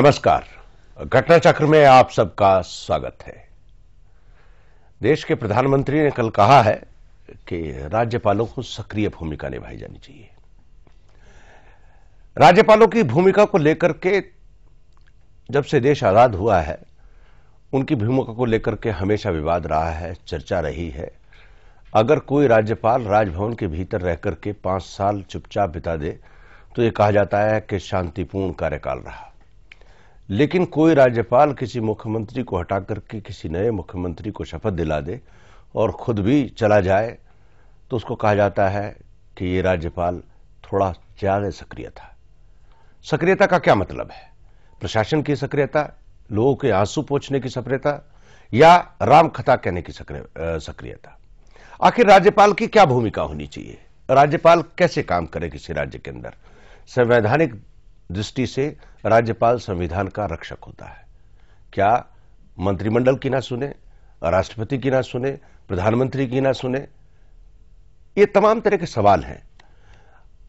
नमस्कार घटना चक्र में आप सबका स्वागत है देश के प्रधानमंत्री ने कल कहा है कि राज्यपालों को सक्रिय भूमिका निभाई जानी चाहिए राज्यपालों की भूमिका को लेकर के जब से देश आजाद हुआ है उनकी भूमिका को लेकर के हमेशा विवाद रहा है चर्चा रही है अगर कोई राज्यपाल राजभवन के भीतर रहकर के पांच साल चुपचाप बिता दे तो ये कहा जाता है कि शांतिपूर्ण कार्यकाल रहा लेकिन कोई राज्यपाल किसी मुख्यमंत्री को हटा करके किसी नए मुख्यमंत्री को शपथ दिला दे और खुद भी चला जाए तो उसको कहा जाता है कि ये राज्यपाल थोड़ा ज़्यादा सक्रिय था सक्रियता का क्या मतलब है प्रशासन की सक्रियता लोगों के आंसू पोछने की सक्रियता या राम कथा कहने की सक्रियता आखिर राज्यपाल की क्या भूमिका होनी चाहिए राज्यपाल कैसे काम करे किसी राज्य के अंदर संवैधानिक दृष्टि से राज्यपाल संविधान का रक्षक होता है क्या मंत्रिमंडल की ना सुने राष्ट्रपति की ना सुने प्रधानमंत्री की ना सुने ये तमाम तरह के सवाल हैं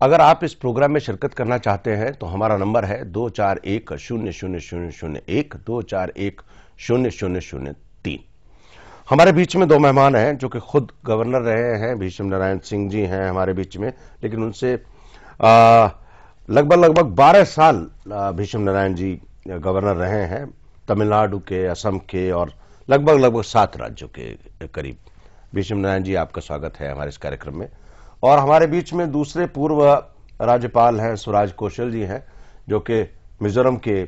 अगर आप इस प्रोग्राम में शिरकत करना चाहते हैं तो हमारा नंबर है दो चार एक शून्य शून्य शून्य शून्य एक दो चार एक शून्य शून्य शून्य तीन हमारे बीच में दो मेहमान हैं जो कि खुद गवर्नर रहे हैं भीष्म नारायण सिंह जी हैं हमारे बीच में लेकिन उनसे आ, लगभग लगभग 12 साल भीष्म नारायण जी गवर्नर रहे हैं तमिलनाडु के असम के और लगभग लगभग सात राज्यों के करीब भीष्म नारायण जी आपका स्वागत है हमारे इस कार्यक्रम में और हमारे बीच में दूसरे पूर्व राज्यपाल हैं सुराज कौशल जी हैं जो कि मिजोरम के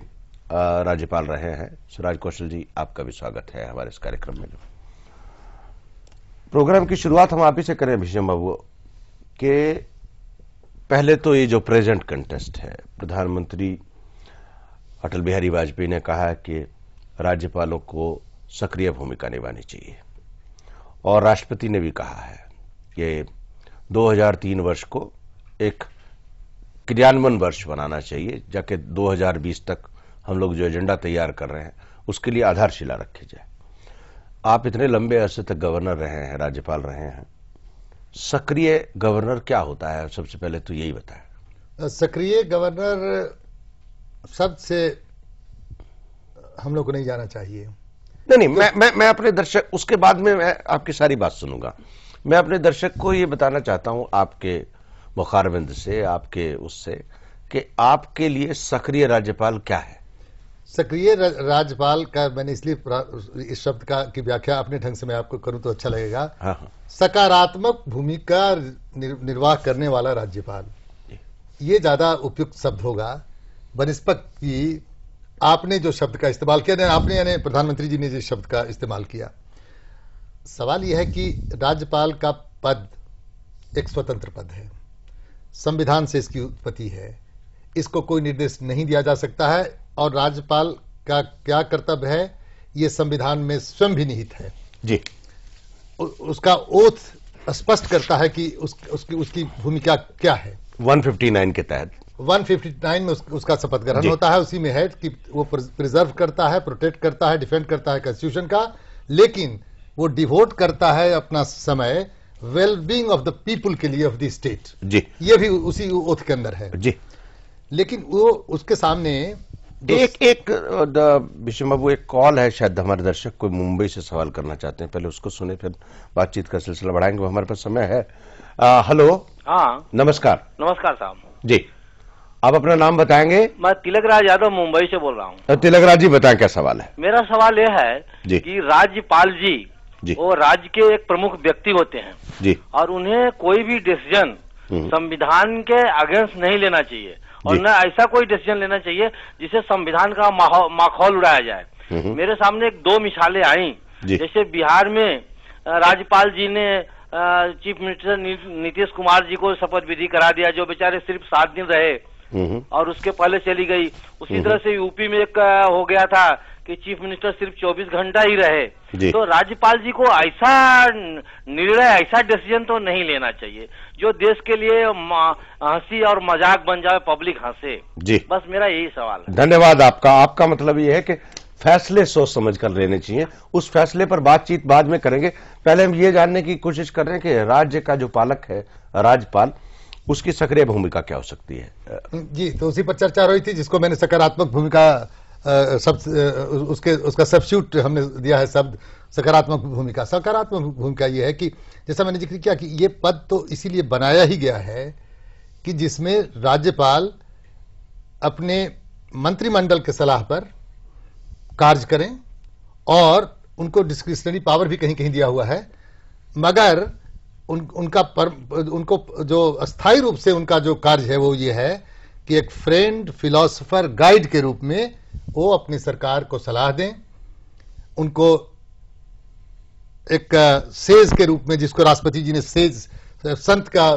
राज्यपाल रहे हैं सुराज कौशल जी आपका भी स्वागत है हमारे इस कार्यक्रम में प्रोग्राम की शुरुआत हम आप ही से करें भीष्म बाबू के पहले तो ये जो प्रेजेंट कंटेस्ट है प्रधानमंत्री अटल बिहारी वाजपेयी ने कहा कि राज्यपालों को सक्रिय भूमिका निभानी चाहिए और राष्ट्रपति ने भी कहा है कि 2003 वर्ष को एक क्रियान्वयन वर्ष बनाना चाहिए जाके 2020 तक हम लोग जो एजेंडा तैयार कर रहे हैं उसके लिए आधारशिला रखी जाए आप इतने लंबे अरसे तक गवर्नर रहे हैं राज्यपाल रहे हैं सक्रिय गवर्नर क्या होता है सबसे पहले तो यही बताया सक्रिय गवर्नर सबसे हम लोग को नहीं जाना चाहिए नहीं नहीं तो, मैं मैं मैं अपने दर्शक उसके बाद में मैं आपकी सारी बात सुनूंगा मैं अपने दर्शक को ये बताना चाहता हूं आपके मुखारविंद से आपके उससे कि आपके लिए सक्रिय राज्यपाल क्या है सक्रिय राज्यपाल का मैंने इसलिए इस शब्द का की व्याख्या अपने ढंग से मैं आपको करूं तो अच्छा लगेगा हाँ, हाँ। सकारात्मक भूमिका निर्वाह करने वाला राज्यपाल ये ज्यादा उपयुक्त शब्द होगा बनस्पत की आपने जो शब्द का इस्तेमाल किया आपने यानी प्रधानमंत्री जी ने जिस शब्द का इस्तेमाल किया सवाल यह है कि राज्यपाल का पद एक स्वतंत्र पद है संविधान से इसकी उत्पत्ति है इसको कोई निर्देश नहीं दिया जा सकता है और राज्यपाल का क्या कर्तव्य है ये संविधान में स्वयं भी निहित है जी उसका ओथ स्पष्ट करता है कि उस, उसकी उसकी भूमिका क्या है 159 के तहत 159 में उस, उसका शपथ ग्रहण होता है उसी में है कि वो प्रिजर्व करता है प्रोटेक्ट करता है डिफेंड करता है कॉन्स्टिट्यूशन का लेकिन वो डिवोट करता है अपना समय वेलबींग ऑफ द पीपुल के लिए ऑफ द स्टेट जी ये भी उसी ओथ के अंदर है जी लेकिन वो उसके सामने एक एक विषय बाबू एक कॉल है शायद हमारे दर्शक कोई मुंबई से सवाल करना चाहते हैं पहले उसको सुने फिर बातचीत का सिलसिला बढ़ाएंगे हमारे पास समय है आ, हेलो हाँ नमस्कार नमस्कार साहब जी आप अपना नाम बताएंगे मैं तिलक राज यादव मुंबई से बोल रहा हूँ तिलक राज जी बताए क्या सवाल है मेरा सवाल यह है की राज्यपाल जी, जी वो राज्य के एक प्रमुख व्यक्ति होते हैं जी और उन्हें कोई भी डिसीजन हम्म। संविधान के अगेंस्ट नहीं लेना चाहिए और न ऐसा कोई डिसीजन लेना चाहिए जिसे संविधान का माखौल उड़ाया जाए मेरे सामने एक दो मिसालें आई जैसे बिहार में राज्यपाल जी ने चीफ मिनिस्टर नीतीश कुमार जी को शपथ विधि करा दिया जो बेचारे सिर्फ सात दिन रहे और उसके पहले चली गई उसी तरह से यूपी में एक हो गया था कि चीफ मिनिस्टर सिर्फ 24 घंटा ही रहे तो राज्यपाल जी को ऐसा निर्णय ऐसा डिसीजन तो नहीं लेना चाहिए जो देश के लिए हंसी और मजाक बन जाए पब्लिक हंसे जी बस मेरा यही सवाल है धन्यवाद आपका आपका मतलब ये है कि फैसले सोच समझ कर लेने चाहिए उस फैसले पर बातचीत बाद में करेंगे पहले हम ये जानने की कोशिश कर रहे हैं कि राज्य का जो पालक है राज्यपाल उसकी सक्रिय भूमिका क्या हो सकती है जी तो उसी पर चर्चा रही थी जिसको मैंने सकारात्मक भूमिका सब उसके उसका सब्स्यूट हमने दिया है शब्द सकारात्मक भूमिका सकारात्मक भूमिका यह है कि जैसा मैंने जिक्र किया कि ये पद तो इसीलिए बनाया ही गया है कि जिसमें राज्यपाल अपने मंत्रिमंडल के सलाह पर कार्य करें और उनको डिस्क्रिशनरी पावर भी कहीं कहीं दिया हुआ है मगर उन उनका पर, उनको जो अस्थायी रूप से उनका जो कार्य है वो ये है कि एक फ्रेंड फिलोसोफर गाइड के रूप में वो अपनी सरकार को सलाह दें उनको एक सेज के रूप में जिसको राष्ट्रपति जी ने सेज संत का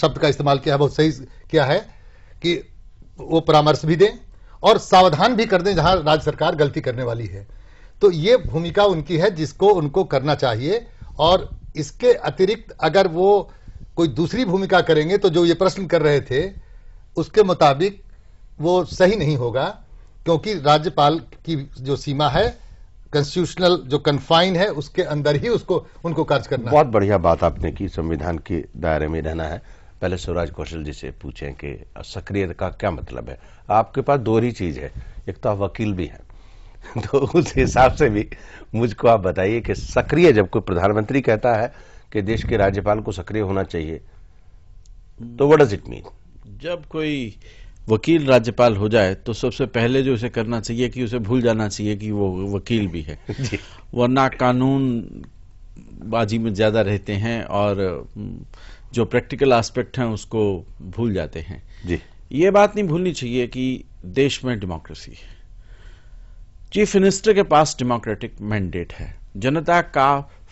शब्द का इस्तेमाल किया है बहुत सही किया है कि वो परामर्श भी दें और सावधान भी कर दें जहां राज्य सरकार गलती करने वाली है तो ये भूमिका उनकी है जिसको उनको करना चाहिए और इसके अतिरिक्त अगर वो कोई दूसरी भूमिका करेंगे तो जो ये प्रश्न कर रहे थे उसके मुताबिक वो सही नहीं होगा क्योंकि राज्यपाल की जो सीमा है कॉन्स्टिट्यूशनल जो कन्फाइन है उसके अंदर ही उसको उनको कार्य करना बहुत बढ़िया बात आपने की संविधान के दायरे में रहना है पहले स्वराज कौशल जी से पूछें कि सक्रिय का क्या मतलब है आपके पास दो ही चीज है एक तो आप वकील भी हैं तो उस हिसाब से भी मुझको आप बताइए कि सक्रिय जब कोई प्रधानमंत्री कहता है कि देश के राज्यपाल को सक्रिय होना चाहिए तो वट डज इट मीन जब कोई वकील राज्यपाल हो जाए तो सबसे पहले जो उसे करना चाहिए कि उसे भूल जाना चाहिए कि वो वकील भी है वरना कानून बाजी में ज़्यादा रहते हैं और जो प्रैक्टिकल एस्पेक्ट हैं उसको भूल जाते हैं जी ये बात नहीं भूलनी चाहिए कि देश में डेमोक्रेसी है चीफ मिनिस्टर के पास डेमोक्रेटिक मैंडेट है जनता का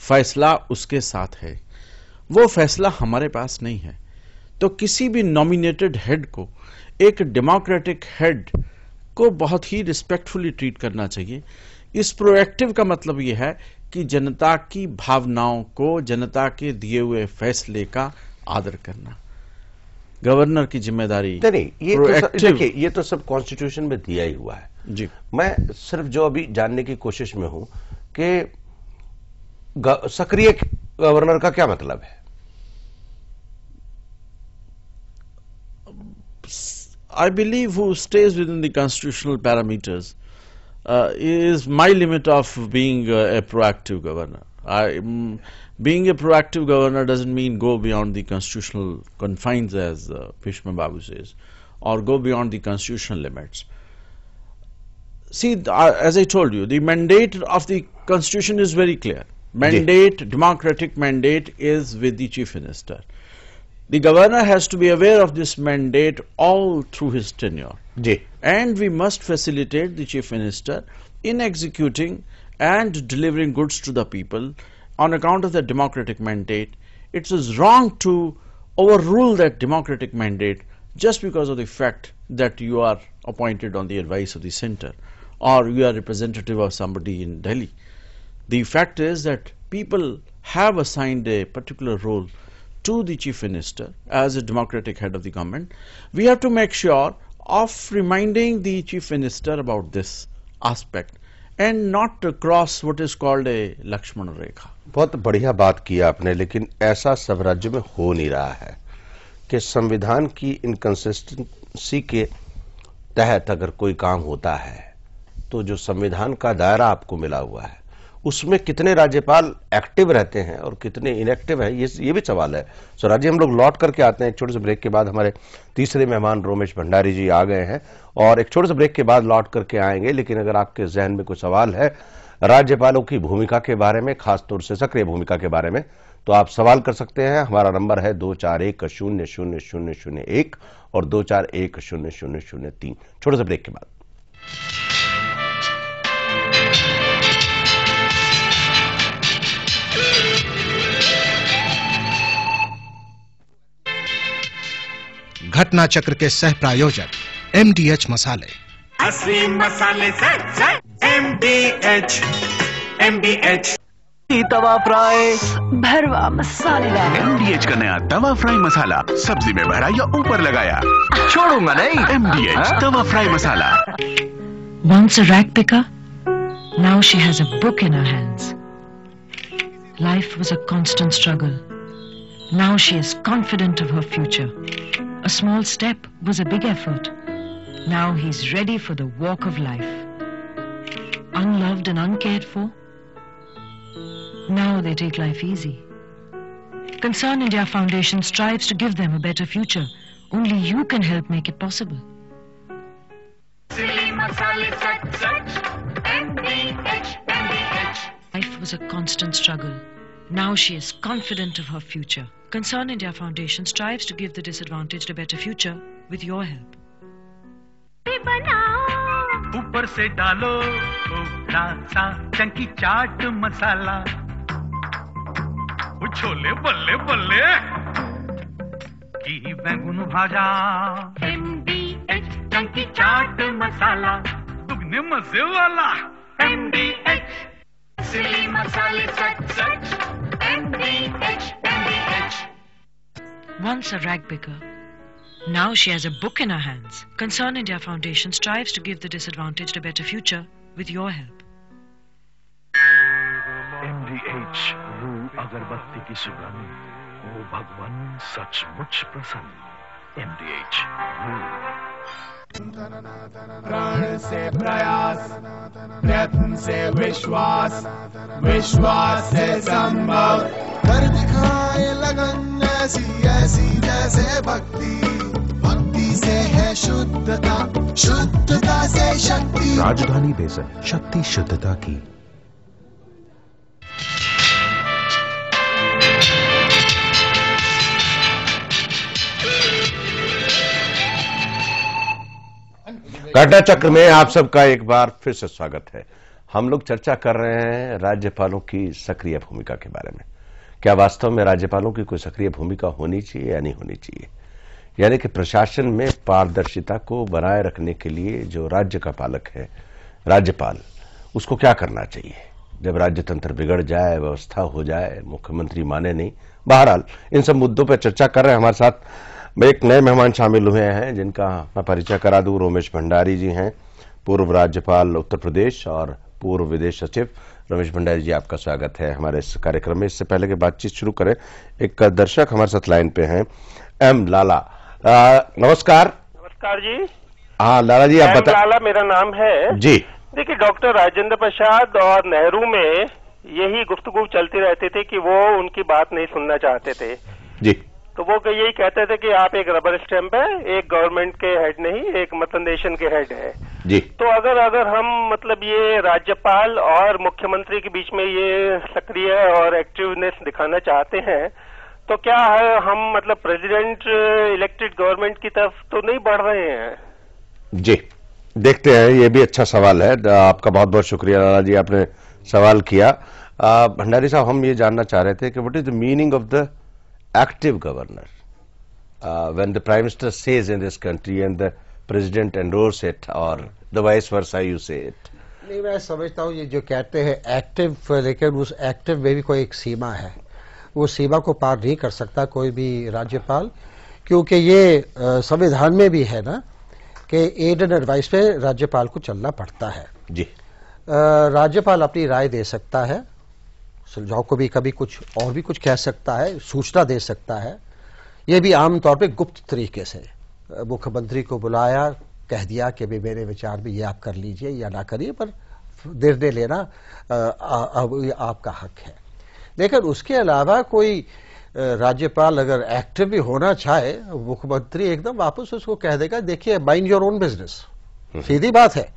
फैसला उसके साथ है वो फैसला हमारे पास नहीं है तो किसी भी नॉमिनेटेड हेड को एक डेमोक्रेटिक हेड को बहुत ही रिस्पेक्टफुली ट्रीट करना चाहिए इस प्रोएक्टिव का मतलब यह है कि जनता की भावनाओं को जनता के दिए हुए फैसले का आदर करना गवर्नर की जिम्मेदारी नहीं ये तो देखिए ये तो सब कॉन्स्टिट्यूशन में दिया ही हुआ है जी मैं सिर्फ जो अभी जानने की कोशिश में हूं कि सक्रिय गवर्नर का क्या मतलब है I believe who stays within the constitutional parameters uh, is my limit of being a proactive governor. I, um, being a proactive governor doesn't mean go beyond the constitutional confines, as uh, Pishma Babu says, or go beyond the constitutional limits. See, uh, as I told you, the mandate of the constitution is very clear. Mandate, yeah. democratic mandate is with the chief minister. The governor has to be aware of this mandate all through his tenure. Ji. And we must facilitate the chief minister in executing and delivering goods to the people on account of the democratic mandate. It is wrong to overrule that democratic mandate just because of the fact that you are appointed on the advice of the center or you are representative of somebody in Delhi. The fact is that people have assigned a particular role to the chief minister as a democratic head of the government, we have to make sure of reminding the chief minister about this aspect and not to cross what is called a Lakshman Rekha. बहुत बढ़िया बात की आपने लेकिन ऐसा सब राज्यों में हो नहीं रहा है कि संविधान की इनकन्सिस्टेंसी के तहत अगर कोई काम होता है तो जो संविधान का दायरा आपको मिला हुआ है उसमें कितने राज्यपाल एक्टिव रहते हैं और कितने इनएक्टिव हैं ये ये भी सवाल है सो राजीव हम लोग लौट करके आते हैं एक छोटे से ब्रेक के बाद हमारे तीसरे मेहमान रोमेश भंडारी जी आ गए हैं और एक छोटे से ब्रेक के बाद लौट करके आएंगे लेकिन अगर आपके जहन में कोई सवाल है राज्यपालों की भूमिका के बारे में खासतौर से सक्रिय भूमिका के बारे में तो आप सवाल कर सकते हैं हमारा नंबर है दो चार एक शून्य शून्य शून्य शून्य एक और दो चार एक शून्य शून्य शून्य तीन छोटे से ब्रेक के बाद घटना चक्र के सह प्रायोजक एम मसाले असली मसाले एमडीएच एमडीएच तवा फ्राई भरवा मसालेदार का नया तवा फ्राई मसाला सब्जी में भरा या ऊपर लगाया छोड़ूंगा नहीं एमडीएच हाँ? तवा फ्राई मसाला Once a rag picker, now she has a uh in her hands. Life was a constant Now she is confident of her future. A small step was a big effort. Now he's ready for the walk of life. Unloved and uncared for. Now they take life easy. Concern India Foundation strives to give them a better future. Only you can help make it possible. Life was a constant struggle. Now she is confident of her future. Concern India Foundation strives to give the disadvantaged a better future with your help. ऊपर से डालो थोड़ा सा चंकी चाट मसाला छोले बल्ले बल्ले घी बैंगन भाजा एमडीएच चंकी चाट मसाला दुगने मजे वाला एमडीएच असली मसाले सच सच Once a rag picker, now she has a book in her hands. Concern India Foundation strives to give the disadvantaged a better future with your help. MDH Roo Agarbatti Ki Sugandh O Bhagwan Sachmuch Prasann MDH प्राण से प्रयास प्रयत्न से विश्वास विश्वास से संभव कर दिखाए लगन ऐसी ऐसी जैसे भक्ति भक्ति से है शुद्धता शुद्धता से शक्ति राजधानी बेसन शक्ति शुद्धता की घटना चक्र में आप सबका एक बार फिर से स्वागत है हम लोग चर्चा कर रहे हैं राज्यपालों की सक्रिय भूमिका के बारे में क्या वास्तव में राज्यपालों की कोई सक्रिय भूमिका होनी चाहिए या नहीं होनी चाहिए यानी कि प्रशासन में पारदर्शिता को बनाए रखने के लिए जो राज्य का पालक है राज्यपाल उसको क्या करना चाहिए जब राज्यतंत्र बिगड़ जाए व्यवस्था हो जाए मुख्यमंत्री माने नहीं बहरहाल इन सब मुद्दों पर चर्चा कर रहे हैं हमारे साथ मैं एक नए मेहमान शामिल हुए हैं जिनका मैं परिचय करा दूं रोमेश भंडारी जी हैं पूर्व राज्यपाल उत्तर प्रदेश और पूर्व विदेश सचिव रमेश भंडारी जी आपका स्वागत है हमारे इस कार्यक्रम में इससे पहले कि बातचीत शुरू करें एक दर्शक हमारे साथ लाइन पे हैं एम लाला आ, नमस्कार नमस्कार जी हाँ लाला जी आप बता लाला मेरा नाम है जी देखिए डॉक्टर राजेंद्र प्रसाद और नेहरू में यही गुफ्तगु चलती रहती थी कि वो उनकी बात नहीं सुनना चाहते थे जी तो वो यही कहते थे कि आप एक रबर स्टैम्प है एक गवर्नमेंट के हेड नहीं एक मतलब नेशन के हेड है जी तो अगर अगर हम मतलब ये राज्यपाल और मुख्यमंत्री के बीच में ये सक्रिय और एक्टिवनेस दिखाना चाहते हैं तो क्या है हम मतलब प्रेसिडेंट इलेक्टेड गवर्नमेंट की तरफ तो नहीं बढ़ रहे हैं जी देखते हैं ये भी अच्छा सवाल है आपका बहुत बहुत शुक्रिया राणा जी आपने सवाल किया भंडारी साहब हम ये जानना चाह रहे थे कि what is the meaning of the active governor. Uh, when the prime minister says in this country and the president endorses it or the vice versa you say it. नहीं मैं समझता हूँ ये जो कहते हैं एक्टिव लेकिन उस एक्टिव में भी कोई एक सीमा है वो सीमा को पार नहीं कर सकता कोई भी राज्यपाल क्योंकि ये संविधान में भी है ना कि एड एंड एडवाइस पे राज्यपाल को चलना पड़ता है जी राज्यपाल अपनी राय दे सकता है सुलझाव को भी कभी कुछ और भी कुछ कह सकता है सूचना दे सकता है ये भी आमतौर पर गुप्त तरीके से मुख्यमंत्री को बुलाया कह दिया कि भाई मेरे विचार में ये आप कर लीजिए या ना करिए पर निर्णय लेना अब आपका हक है लेकिन उसके अलावा कोई राज्यपाल अगर एक्टिव भी होना चाहे मुख्यमंत्री एकदम वापस उसको कह देगा देखिए माइंड योर ओन बिजनेस सीधी बात है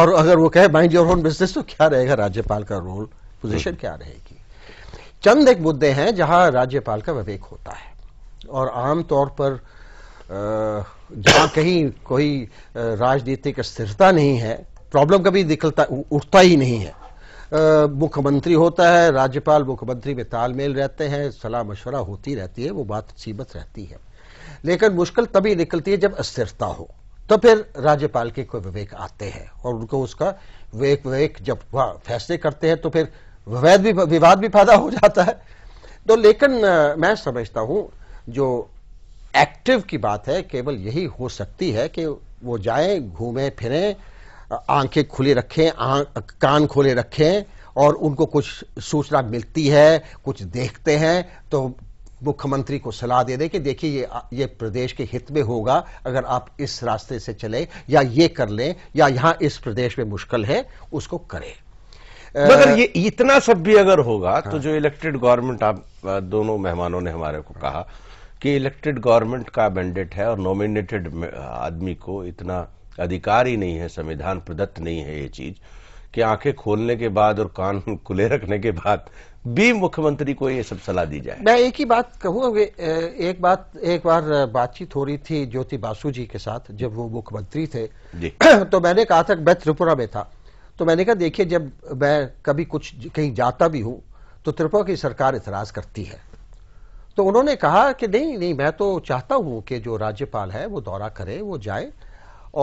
और अगर वो कहे माइंड योर ओन बिजनेस तो क्या रहेगा राज्यपाल का रोल पोजीशन क्या रहेगी चंद एक मुद्दे हैं जहां राज्यपाल का विवेक होता है और आमतौर पर जहां कहीं कोई राजनीतिक स्थिरता नहीं है प्रॉब्लम कभी निकलता उठता ही नहीं है मुख्यमंत्री होता है राज्यपाल मुख्यमंत्री में तालमेल रहते हैं सलाह मशवरा होती रहती है वो बात सीमत रहती है लेकिन मुश्किल तभी निकलती है जब अस्थिरता हो तो फिर राज्यपाल के कोई विवेक आते हैं और उनको उसका विवेक विवेक जब फैसले करते हैं तो फिर विवाद भी विवाद भी पैदा हो जाता है तो लेकिन मैं समझता हूं जो एक्टिव की बात है केवल यही हो सकती है कि वो जाए घूमें फिरें आंखें खुली रखें कान खोले रखें और उनको कुछ सूचना मिलती है कुछ देखते हैं तो मुख्यमंत्री को सलाह दे दे कि देखिए ये ये प्रदेश के हित में होगा अगर आप इस रास्ते से चले या ये कर लें या यहाँ इस प्रदेश में मुश्किल है उसको करें मगर ये इतना सब भी अगर होगा तो हाँ। तो जो इलेक्टेड गवर्नमेंट आप दोनों मेहमानों ने हमारे को कहा कि इलेक्टेड गवर्नमेंट का मैंडेट है और नॉमिनेटेड आदमी को इतना अधिकार ही नहीं है संविधान प्रदत्त नहीं है ये चीज कि आंखें खोलने के बाद और कान खुले रखने के बाद भी मुख्यमंत्री को ये सब सलाह दी जाए मैं एक ही बात कहूँगा एक बात एक बार बातचीत हो रही थी ज्योति बासु जी के साथ जब वो मुख्यमंत्री थे तो मैंने कहा था मैं त्रिपुरा में था तो मैंने कहा देखिए जब मैं कभी कुछ कहीं जाता भी हूँ तो त्रिपुरा की सरकार इतराज करती है तो उन्होंने कहा कि नहीं नहीं मैं तो चाहता हूँ कि जो राज्यपाल है वो दौरा करे वो जाए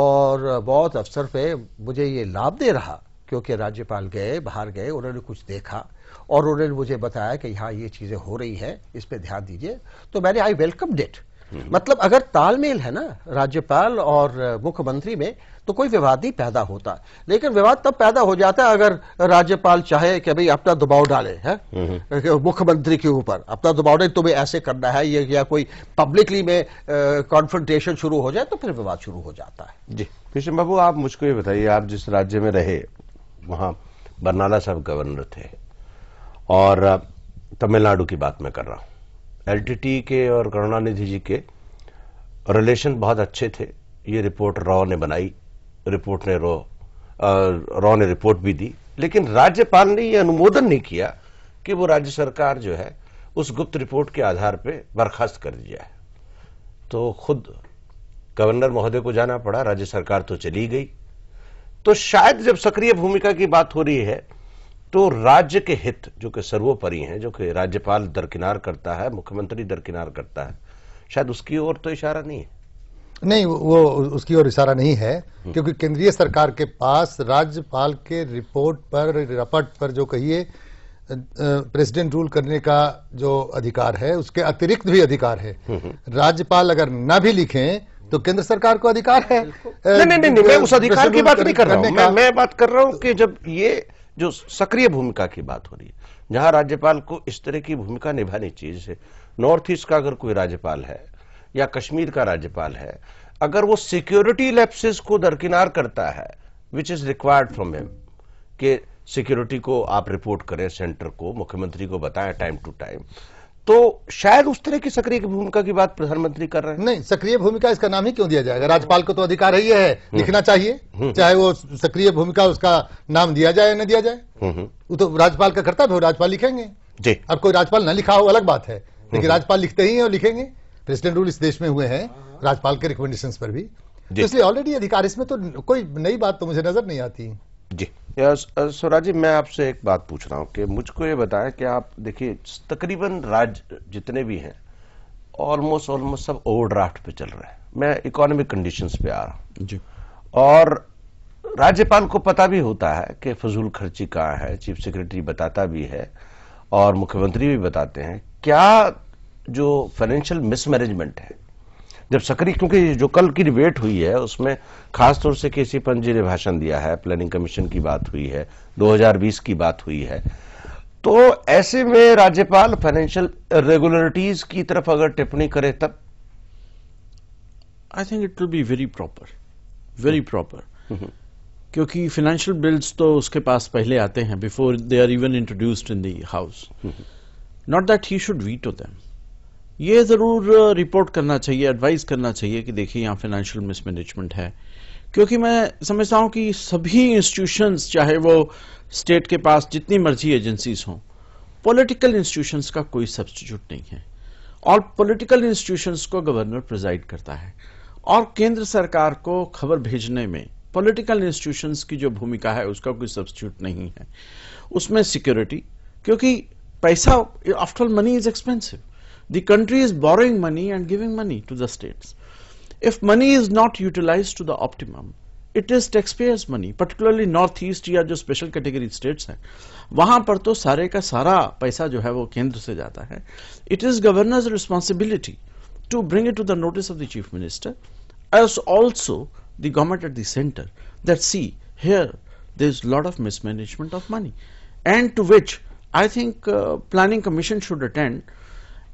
और बहुत अवसर पे मुझे ये लाभ दे रहा क्योंकि राज्यपाल गए बाहर गए उन्होंने कुछ देखा और उन्होंने मुझे बताया कि यहाँ ये चीज़ें हो रही हैं इस पर ध्यान दीजिए तो मैंने आई वेलकम डेट हम्म। मतलब अगर तालमेल है ना राज्यपाल और मुख्यमंत्री में तो कोई विवाद नहीं पैदा होता लेकिन विवाद तब पैदा हो जाता है अगर राज्यपाल चाहे कि भाई अपना दबाव डाले है हम्म। मुख्यमंत्री के ऊपर अपना दबाव डाले तुम्हें ऐसे करना है या, या कोई पब्लिकली में कॉन्फ्रेंटेशन शुरू हो जाए तो फिर विवाद शुरू हो जाता है जी कृष्ण बाबू आप मुझको ये बताइए आप जिस राज्य में रहे वहां बरनाला साहब गवर्नर थे और तमिलनाडु की बात मैं कर रहा हूं एल के और करुणानिधि जी के रिलेशन बहुत अच्छे थे ये रिपोर्ट रॉ ने बनाई रिपोर्ट ने रॉ रॉ ने रिपोर्ट भी दी लेकिन राज्यपाल ने यह अनुमोदन नहीं किया कि वो राज्य सरकार जो है उस गुप्त रिपोर्ट के आधार पर बर्खास्त कर दिया है तो खुद गवर्नर महोदय को जाना पड़ा राज्य सरकार तो चली गई तो शायद जब सक्रिय भूमिका की बात हो रही है तो राज्य के हित जो कि सर्वोपरि हैं जो कि राज्यपाल दरकिनार करता है मुख्यमंत्री दरकिनार करता है शायद उसकी ओर तो इशारा नहीं है नहीं वो उसकी ओर इशारा नहीं है हम्म। क्योंकि केंद्रीय सरकार के पास राज्यपाल के रिपोर्ट पर रपट पर जो कहिए प्रेसिडेंट रूल करने का जो अधिकार है उसके अतिरिक्त भी अधिकार है हम्म, हम्म। राज्यपाल अगर न भी लिखें तो केंद्र सरकार को अधिकार है नहीं नहीं नहीं मैं उस अधिकार की बात नहीं कर रहा हूं मैं, मैं बात कर रहा हूं कि जब ये जो सक्रिय भूमिका की बात हो रही है जहां राज्यपाल को इस तरह की भूमिका निभानी चाहिए नॉर्थ ईस्ट का अगर कोई राज्यपाल है या कश्मीर का राज्यपाल है अगर वो सिक्योरिटी लैप्सेस को दरकिनार करता है which is required from him के सिक्योरिटी को आप रिपोर्ट करें सेंटर को मुख्यमंत्री को बताएं टाइम टू टाइम तो शायद उस तरह की सक्रिय भूमिका की बात प्रधानमंत्री कर रहे हैं नहीं सक्रिय भूमिका इसका नाम ही क्यों दिया जाएगा राज्यपाल को तो अधिकार ही है हम्म। लिखना चाहिए हम्म। चाहे वो सक्रिय भूमिका उसका नाम दिया जाए या न दिया जाए हम्म, वो तो राज्यपाल का कर्तव्य हो राज्यपाल लिखेंगे जी अब कोई राज्यपाल न लिखा हो अलग बात है लेकिन राज्यपाल लिखते ही है और लिखेंगे प्रेसिडेंट रूल इस देश में हुए हैं राज्यपाल के रिकमेंडेशन पर भी तो इसलिए ऑलरेडी अधिकार इसमें तो कोई नई बात तो मुझे नजर नहीं आती जी स्वराज जी मैं आपसे एक बात पूछ रहा हूँ कि मुझको ये बताएं कि आप देखिए तकरीबन राज्य जितने भी हैं ऑलमोस्ट ऑलमोस्ट सब ओवरड्राफ्ट पे चल रहे हैं मैं इकोनॉमिक कंडीशंस पे आ रहा हूँ जी और राज्यपाल को पता भी होता है कि फजूल खर्ची कहाँ है चीफ सेक्रेटरी बताता भी है और मुख्यमंत्री भी बताते हैं क्या जो फाइनेंशियल मिसमैनेजमेंट है जब सक्रिय क्योंकि जो कल की डिबेट हुई है उसमें खासतौर से के सी पंत जी ने भाषण दिया है प्लानिंग कमीशन की बात हुई है 2020 की बात हुई है तो ऐसे में राज्यपाल फाइनेंशियल रेगुलरिटीज की तरफ अगर टिप्पणी करे तब I think it will be very proper very proper क्योंकि फाइनेंशियल बिल्स तो उसके पास पहले आते हैं before they are even introduced in the house not that he should to them ये ज़रूर रिपोर्ट करना चाहिए एडवाइस करना चाहिए कि देखिए यहाँ फाइनेंशियल मिसमैनेजमेंट है क्योंकि मैं समझता हूँ कि सभी इंस्टीट्यूशंस चाहे वो स्टेट के पास जितनी मर्जी एजेंसीज हों पॉलिटिकल इंस्टीट्यूशंस का कोई सब्सटीट्यूट नहीं है और पॉलिटिकल इंस्टीट्यूशंस को गवर्नर प्रिजाइड करता है और केंद्र सरकार को खबर भेजने में पॉलिटिकल इंस्टीट्यूशंस की जो भूमिका है उसका कोई सब्सटीट्यूट नहीं है उसमें सिक्योरिटी क्योंकि पैसा after money is expensive the country is borrowing money and giving money to the states. If money is not utilized to the optimum, it is taxpayers' money, particularly Northeast or the special category states. There is a lot of money from It is governor's responsibility to bring it to the notice of the chief minister, as also the government at the center, that see, here there is a lot of mismanagement of money, and to which I think uh, planning commission should attend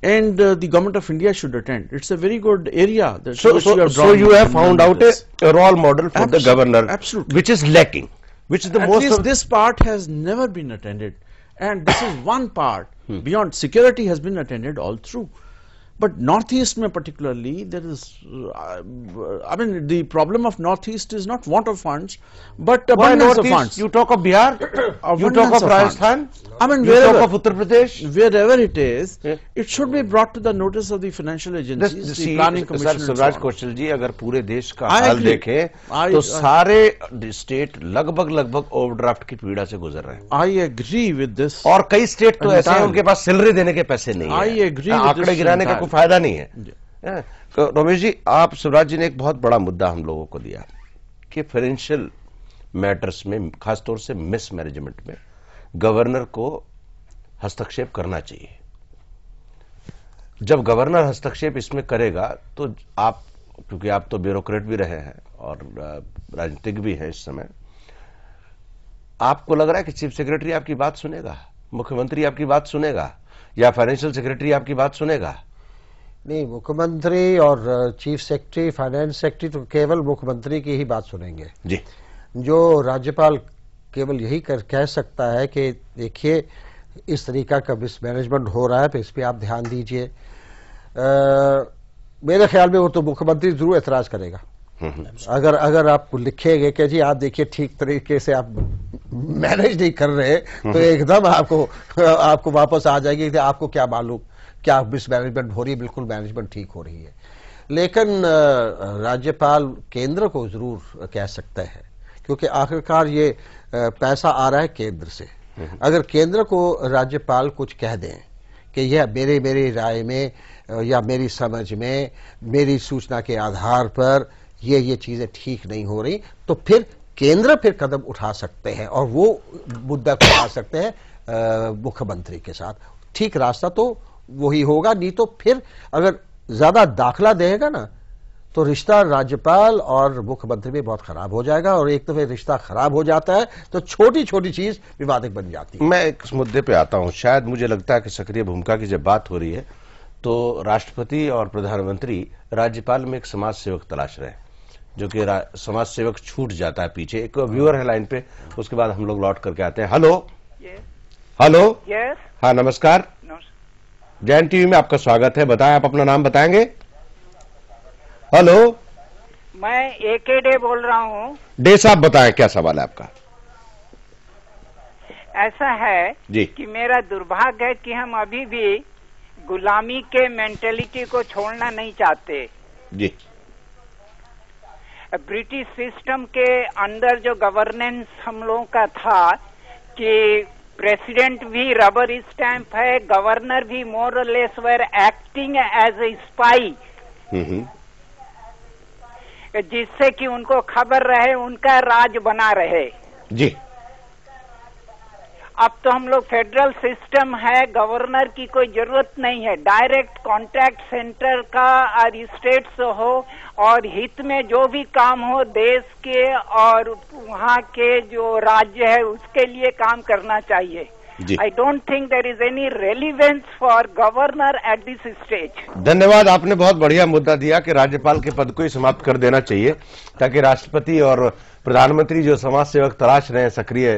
and uh, the government of India should attend. It's a very good area. So, so, you have, so you have found out a, a, role model for absolutely, the governor, absolutely. which is lacking. Which is the At most least this part has never been attended, and this is one part. Hmm. Beyond security has been attended all through. But northeast mein particularly, there is, uh, I mean, the problem of northeast is not want of funds, but abundance of funds. You talk of Bihar, you talk of, of Rajasthan, I mean, you wherever, talk of Uttar Pradesh. Wherever it is, yeah. it should be brought to the notice of the financial agencies, this, this the see, planning commission. Sir, Suraj Kaushal ji, अगर पूरे देश का I हाल देखे, I, तो I, सारे state लगभग लगभग overdraft की पीड़ा से गुजर रहे हैं. I agree with this. और कई स्टेट तो ऐसे हैं उनके पास सैलरी देने के पैसे नहीं हैं. I agree. आंकड़े गिराने का आपको फायदा नहीं है तो रमेश जी आप शिवराज जी ने एक बहुत बड़ा मुद्दा हम लोगों को दिया कि फाइनेंशियल मैटर्स में खासतौर से मिस मैनेजमेंट में गवर्नर को हस्तक्षेप करना चाहिए जब गवर्नर हस्तक्षेप इसमें करेगा तो आप क्योंकि आप तो ब्यूरोक्रेट भी रहे हैं और राजनीतिक भी हैं इस समय आपको लग रहा है कि चीफ सेक्रेटरी आपकी बात सुनेगा मुख्यमंत्री आपकी बात सुनेगा या फाइनेंशियल सेक्रेटरी आपकी बात सुनेगा नहीं मुख्यमंत्री और चीफ सेक्रेटरी फाइनेंस सेक्रेटरी तो केवल मुख्यमंत्री की ही बात सुनेंगे जी जो राज्यपाल केवल यही कर कह सकता है कि देखिए इस तरीका का मिसमैनेजमेंट हो रहा है तो इस पर आप ध्यान दीजिए मेरे ख्याल में वो तो मुख्यमंत्री जरूर एतराज करेगा हम्म, हम्म। अगर अगर आप लिखेंगे कि जी आप देखिए ठीक तरीके से आप मैनेज नहीं कर रहे तो हम्म, एकदम आपको आपको वापस आ जाएगी आपको क्या मालूम क्या मिसमैनेजमेंट हो रही है बिल्कुल मैनेजमेंट ठीक हो रही है लेकिन राज्यपाल केंद्र को जरूर कह सकते हैं क्योंकि आखिरकार ये पैसा आ रहा है केंद्र से हम्म हम्म। अगर केंद्र को राज्यपाल कुछ कह दें कि यह मेरे मेरे राय में या मेरी समझ में मेरी सूचना के आधार पर ये ये चीज़ें ठीक नहीं हो रही तो फिर केंद्र फिर कदम उठा सकते हैं और वो मुद्दा उठा सकते हैं मुख्यमंत्री के साथ ठीक रास्ता तो वही होगा नहीं तो फिर अगर ज्यादा दाखला देगा ना तो रिश्ता राज्यपाल और मुख्यमंत्री में बहुत खराब हो जाएगा और एक दफे तो रिश्ता खराब हो जाता है तो छोटी छोटी चीज विवादित बन जाती है मैं एक मुद्दे पे आता हूं शायद मुझे लगता है कि सक्रिय भूमिका की जब बात हो रही है तो राष्ट्रपति और प्रधानमंत्री राज्यपाल में एक समाज सेवक तलाश रहे हैं जो कि समाज सेवक छूट जाता है पीछे एक व्यूअर है लाइन पे उसके बाद हम लोग लौट करके आते हैं हेलो हेलो हाँ नमस्कार जैन टीवी में आपका स्वागत है बताएं आप अपना नाम बताएंगे हेलो मैं ए के डे बोल रहा हूँ डे साहब बताएं क्या सवाल है आपका ऐसा है जी कि मेरा दुर्भाग्य है कि हम अभी भी गुलामी के मेंटेलिटी को छोड़ना नहीं चाहते जी ब्रिटिश सिस्टम के अंदर जो गवर्नेंस हम लोगों का था कि प्रेसिडेंट भी रबर स्टैंप है गवर्नर भी more less were acting as a spy जिससे कि उनको खबर रहे उनका राज बना रहे जी अब तो हम लोग फेडरल सिस्टम है गवर्नर की कोई जरूरत नहीं है डायरेक्ट कॉन्ट्रैक्ट सेंटर का और स्टेट से हो और हित में जो भी काम हो देश के और वहाँ के जो राज्य है उसके लिए काम करना चाहिए I don't think there is any relevance for governor at this stage धन्यवाद आपने बहुत बढ़िया मुद्दा दिया कि राज्यपाल के पद को ही समाप्त कर देना चाहिए ताकि राष्ट्रपति और प्रधानमंत्री जो समाज सेवक तलाश रहे हैं सक्रिय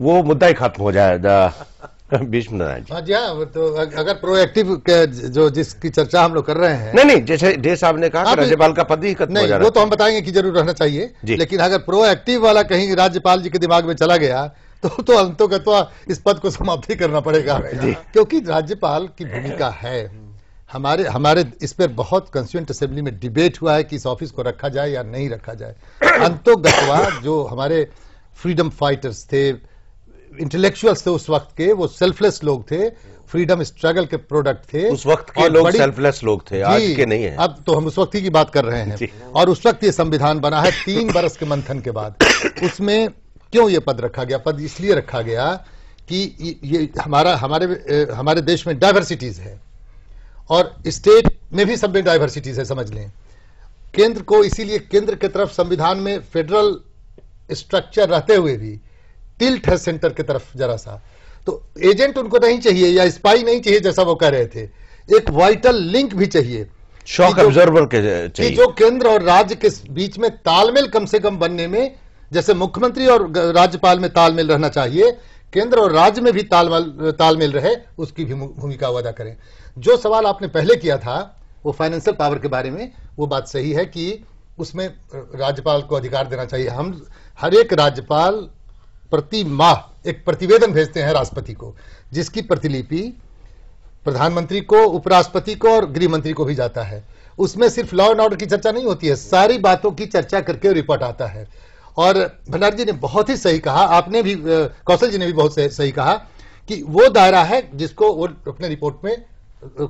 वो मुद्दा ही खत्म हो जाए भीष्म नारायण हाँ जी हाँ तो अगर प्रोएक्टिव जो जिसकी चर्चा हम लोग कर रहे हैं नहीं नहीं जैसे डे साहब ने कहा हाँ, तो राज्यपाल का पद ही खत्म नहीं, हो वो तो हम बताएंगे कि जरूर रहना चाहिए लेकिन अगर प्रोएक्टिव वाला कहीं राज्यपाल जी के दिमाग में चला गया तो तो अंतोगत्वा तो इस पद को समाप्त ही करना पड़ेगा क्योंकि राज्यपाल की भूमिका है हमारे हमारे इस पर बहुत कंस्टिट्यूंट असेंबली में डिबेट हुआ है कि इस ऑफिस को रखा जाए या नहीं रखा जाए अंतोगतवा जो हमारे फ्रीडम फाइटर्स थे इंटेलेक्चुअल्स थे उस वक्त के वो सेल्फलेस लोग थे फ्रीडम स्ट्रगल के प्रोडक्ट थे उस वक्त के लोग सेल्फलेस लोग थे आज के नहीं है अब तो हम उस वक्त की बात कर रहे हैं और उस वक्त ये संविधान बना है तीन बरस के मंथन के बाद उसमें क्यों ये पद रखा गया पद इसलिए रखा गया कि ये हमारा हमारे हमारे देश में डायवर्सिटीज है और स्टेट में भी सब में डायवर्सिटीज है समझ लें केंद्र को इसीलिए केंद्र की के तरफ संविधान में फेडरल स्ट्रक्चर रहते हुए भी टिल्ट है सेंटर की तरफ जरा सा तो एजेंट उनको नहीं चाहिए या स्पाई नहीं चाहिए जैसा वो कह रहे थे एक वाइटल लिंक भी चाहिए शॉक ऑब्जर्वर के चाहिए जो केंद्र और राज्य के बीच में तालमेल कम से कम बनने में जैसे मुख्यमंत्री और राज्यपाल में तालमेल रहना चाहिए केंद्र और राज्य में भी तालमेल तालमेल रहे उसकी भी भूमिका अदा करें जो सवाल आपने पहले किया था वो फाइनेंशियल पावर के बारे में वो बात सही है कि उसमें राज्यपाल को अधिकार देना चाहिए हम हर एक राज्यपाल प्रति माह एक प्रतिवेदन भेजते हैं राष्ट्रपति को जिसकी प्रतिलिपि प्रधानमंत्री को उपराष्ट्रपति को और गृह मंत्री को भी जाता है उसमें सिर्फ लॉ एंड ऑर्डर की चर्चा नहीं होती है सारी बातों की चर्चा करके रिपोर्ट आता है और भंडारी जी ने बहुत ही सही कहा आपने भी कौशल जी ने भी बहुत सही कहा कि वो दायरा है जिसको वो अपने रिपोर्ट में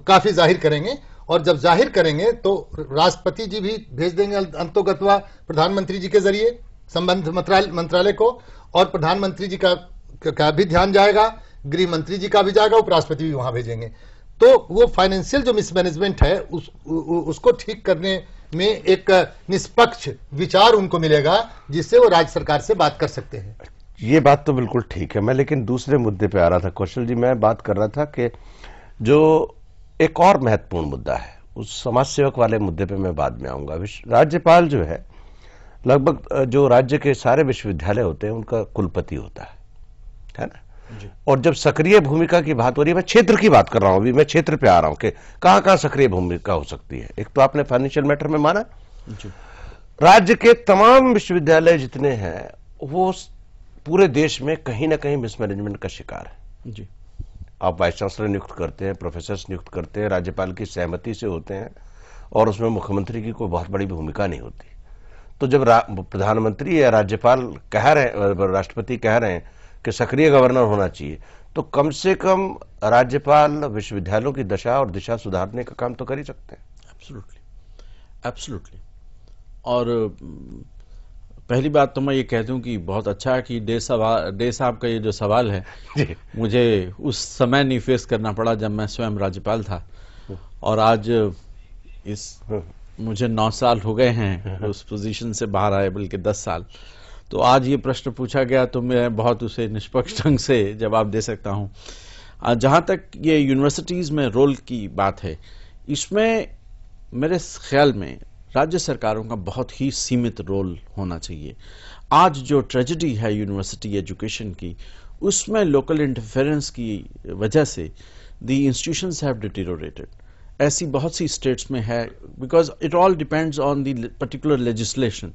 काफी जाहिर करेंगे और जब जाहिर करेंगे तो राष्ट्रपति जी भी भेज देंगे अंतोगतवा प्रधानमंत्री जी के जरिए संबंध मंत्रालय को और प्रधानमंत्री जी का का भी ध्यान जाएगा गृह मंत्री जी का भी जाएगा उपराष्ट्रपति भी वहां भेजेंगे तो वो फाइनेंशियल जो मिसमैनेजमेंट है उस, उ, उ, उसको ठीक करने में एक निष्पक्ष विचार उनको मिलेगा जिससे वो राज्य सरकार से बात कर सकते हैं ये बात तो बिल्कुल ठीक है मैं लेकिन दूसरे मुद्दे पे आ रहा था कौशल जी मैं बात कर रहा था कि जो एक और महत्वपूर्ण मुद्दा है उस समाज सेवक वाले मुद्दे पे मैं बाद में आऊंगा राज्यपाल जो है लगभग जो राज्य के सारे विश्वविद्यालय होते हैं उनका कुलपति होता है है ना और जब सक्रिय भूमिका की बात हो रही है मैं क्षेत्र की बात कर रहा हूं अभी मैं क्षेत्र पे आ रहा हूं कि कहां कहां सक्रिय भूमिका हो सकती है एक तो आपने फाइनेंशियल मैटर में माना राज्य के तमाम विश्वविद्यालय जितने हैं वो पूरे देश में कहीं ना कहीं मिसमैनेजमेंट का शिकार है जी आप वाइस चांसलर नियुक्त करते हैं प्रोफेसर नियुक्त करते हैं राज्यपाल की सहमति से होते हैं और उसमें मुख्यमंत्री की कोई बहुत बड़ी भूमिका नहीं होती तो जब प्रधानमंत्री या राज्यपाल कह रहे राष्ट्रपति कह रहे हैं कि सक्रिय गवर्नर होना चाहिए तो कम से कम राज्यपाल विश्वविद्यालयों की दशा और दिशा सुधारने का काम तो कर ही सकते हैं एब्सोल्युटली एब्सोल्युटली और पहली बात तो मैं ये कह दूं कि बहुत अच्छा है कि डे सवाल डे साहब का ये जो सवाल है मुझे उस समय नहीं फेस करना पड़ा जब मैं स्वयं राज्यपाल था हम्म। और आज इस हम्म। मुझे नौ साल हो गए हैं उस पोजीशन से बाहर आए बल्कि दस साल तो आज ये प्रश्न पूछा गया तो मैं बहुत उसे निष्पक्ष ढंग से जवाब दे सकता हूँ जहाँ तक ये यूनिवर्सिटीज़ में रोल की बात है इसमें मेरे ख्याल में राज्य सरकारों का बहुत ही सीमित रोल होना चाहिए आज जो ट्रेजिडी है यूनिवर्सिटी एजुकेशन की उसमें लोकल इंटरफेरेंस की वजह से दी इंस्टीट्यूशन हैव डिटीरोटेड ऐसी बहुत सी स्टेट्स में है because it all depends on the particular legislation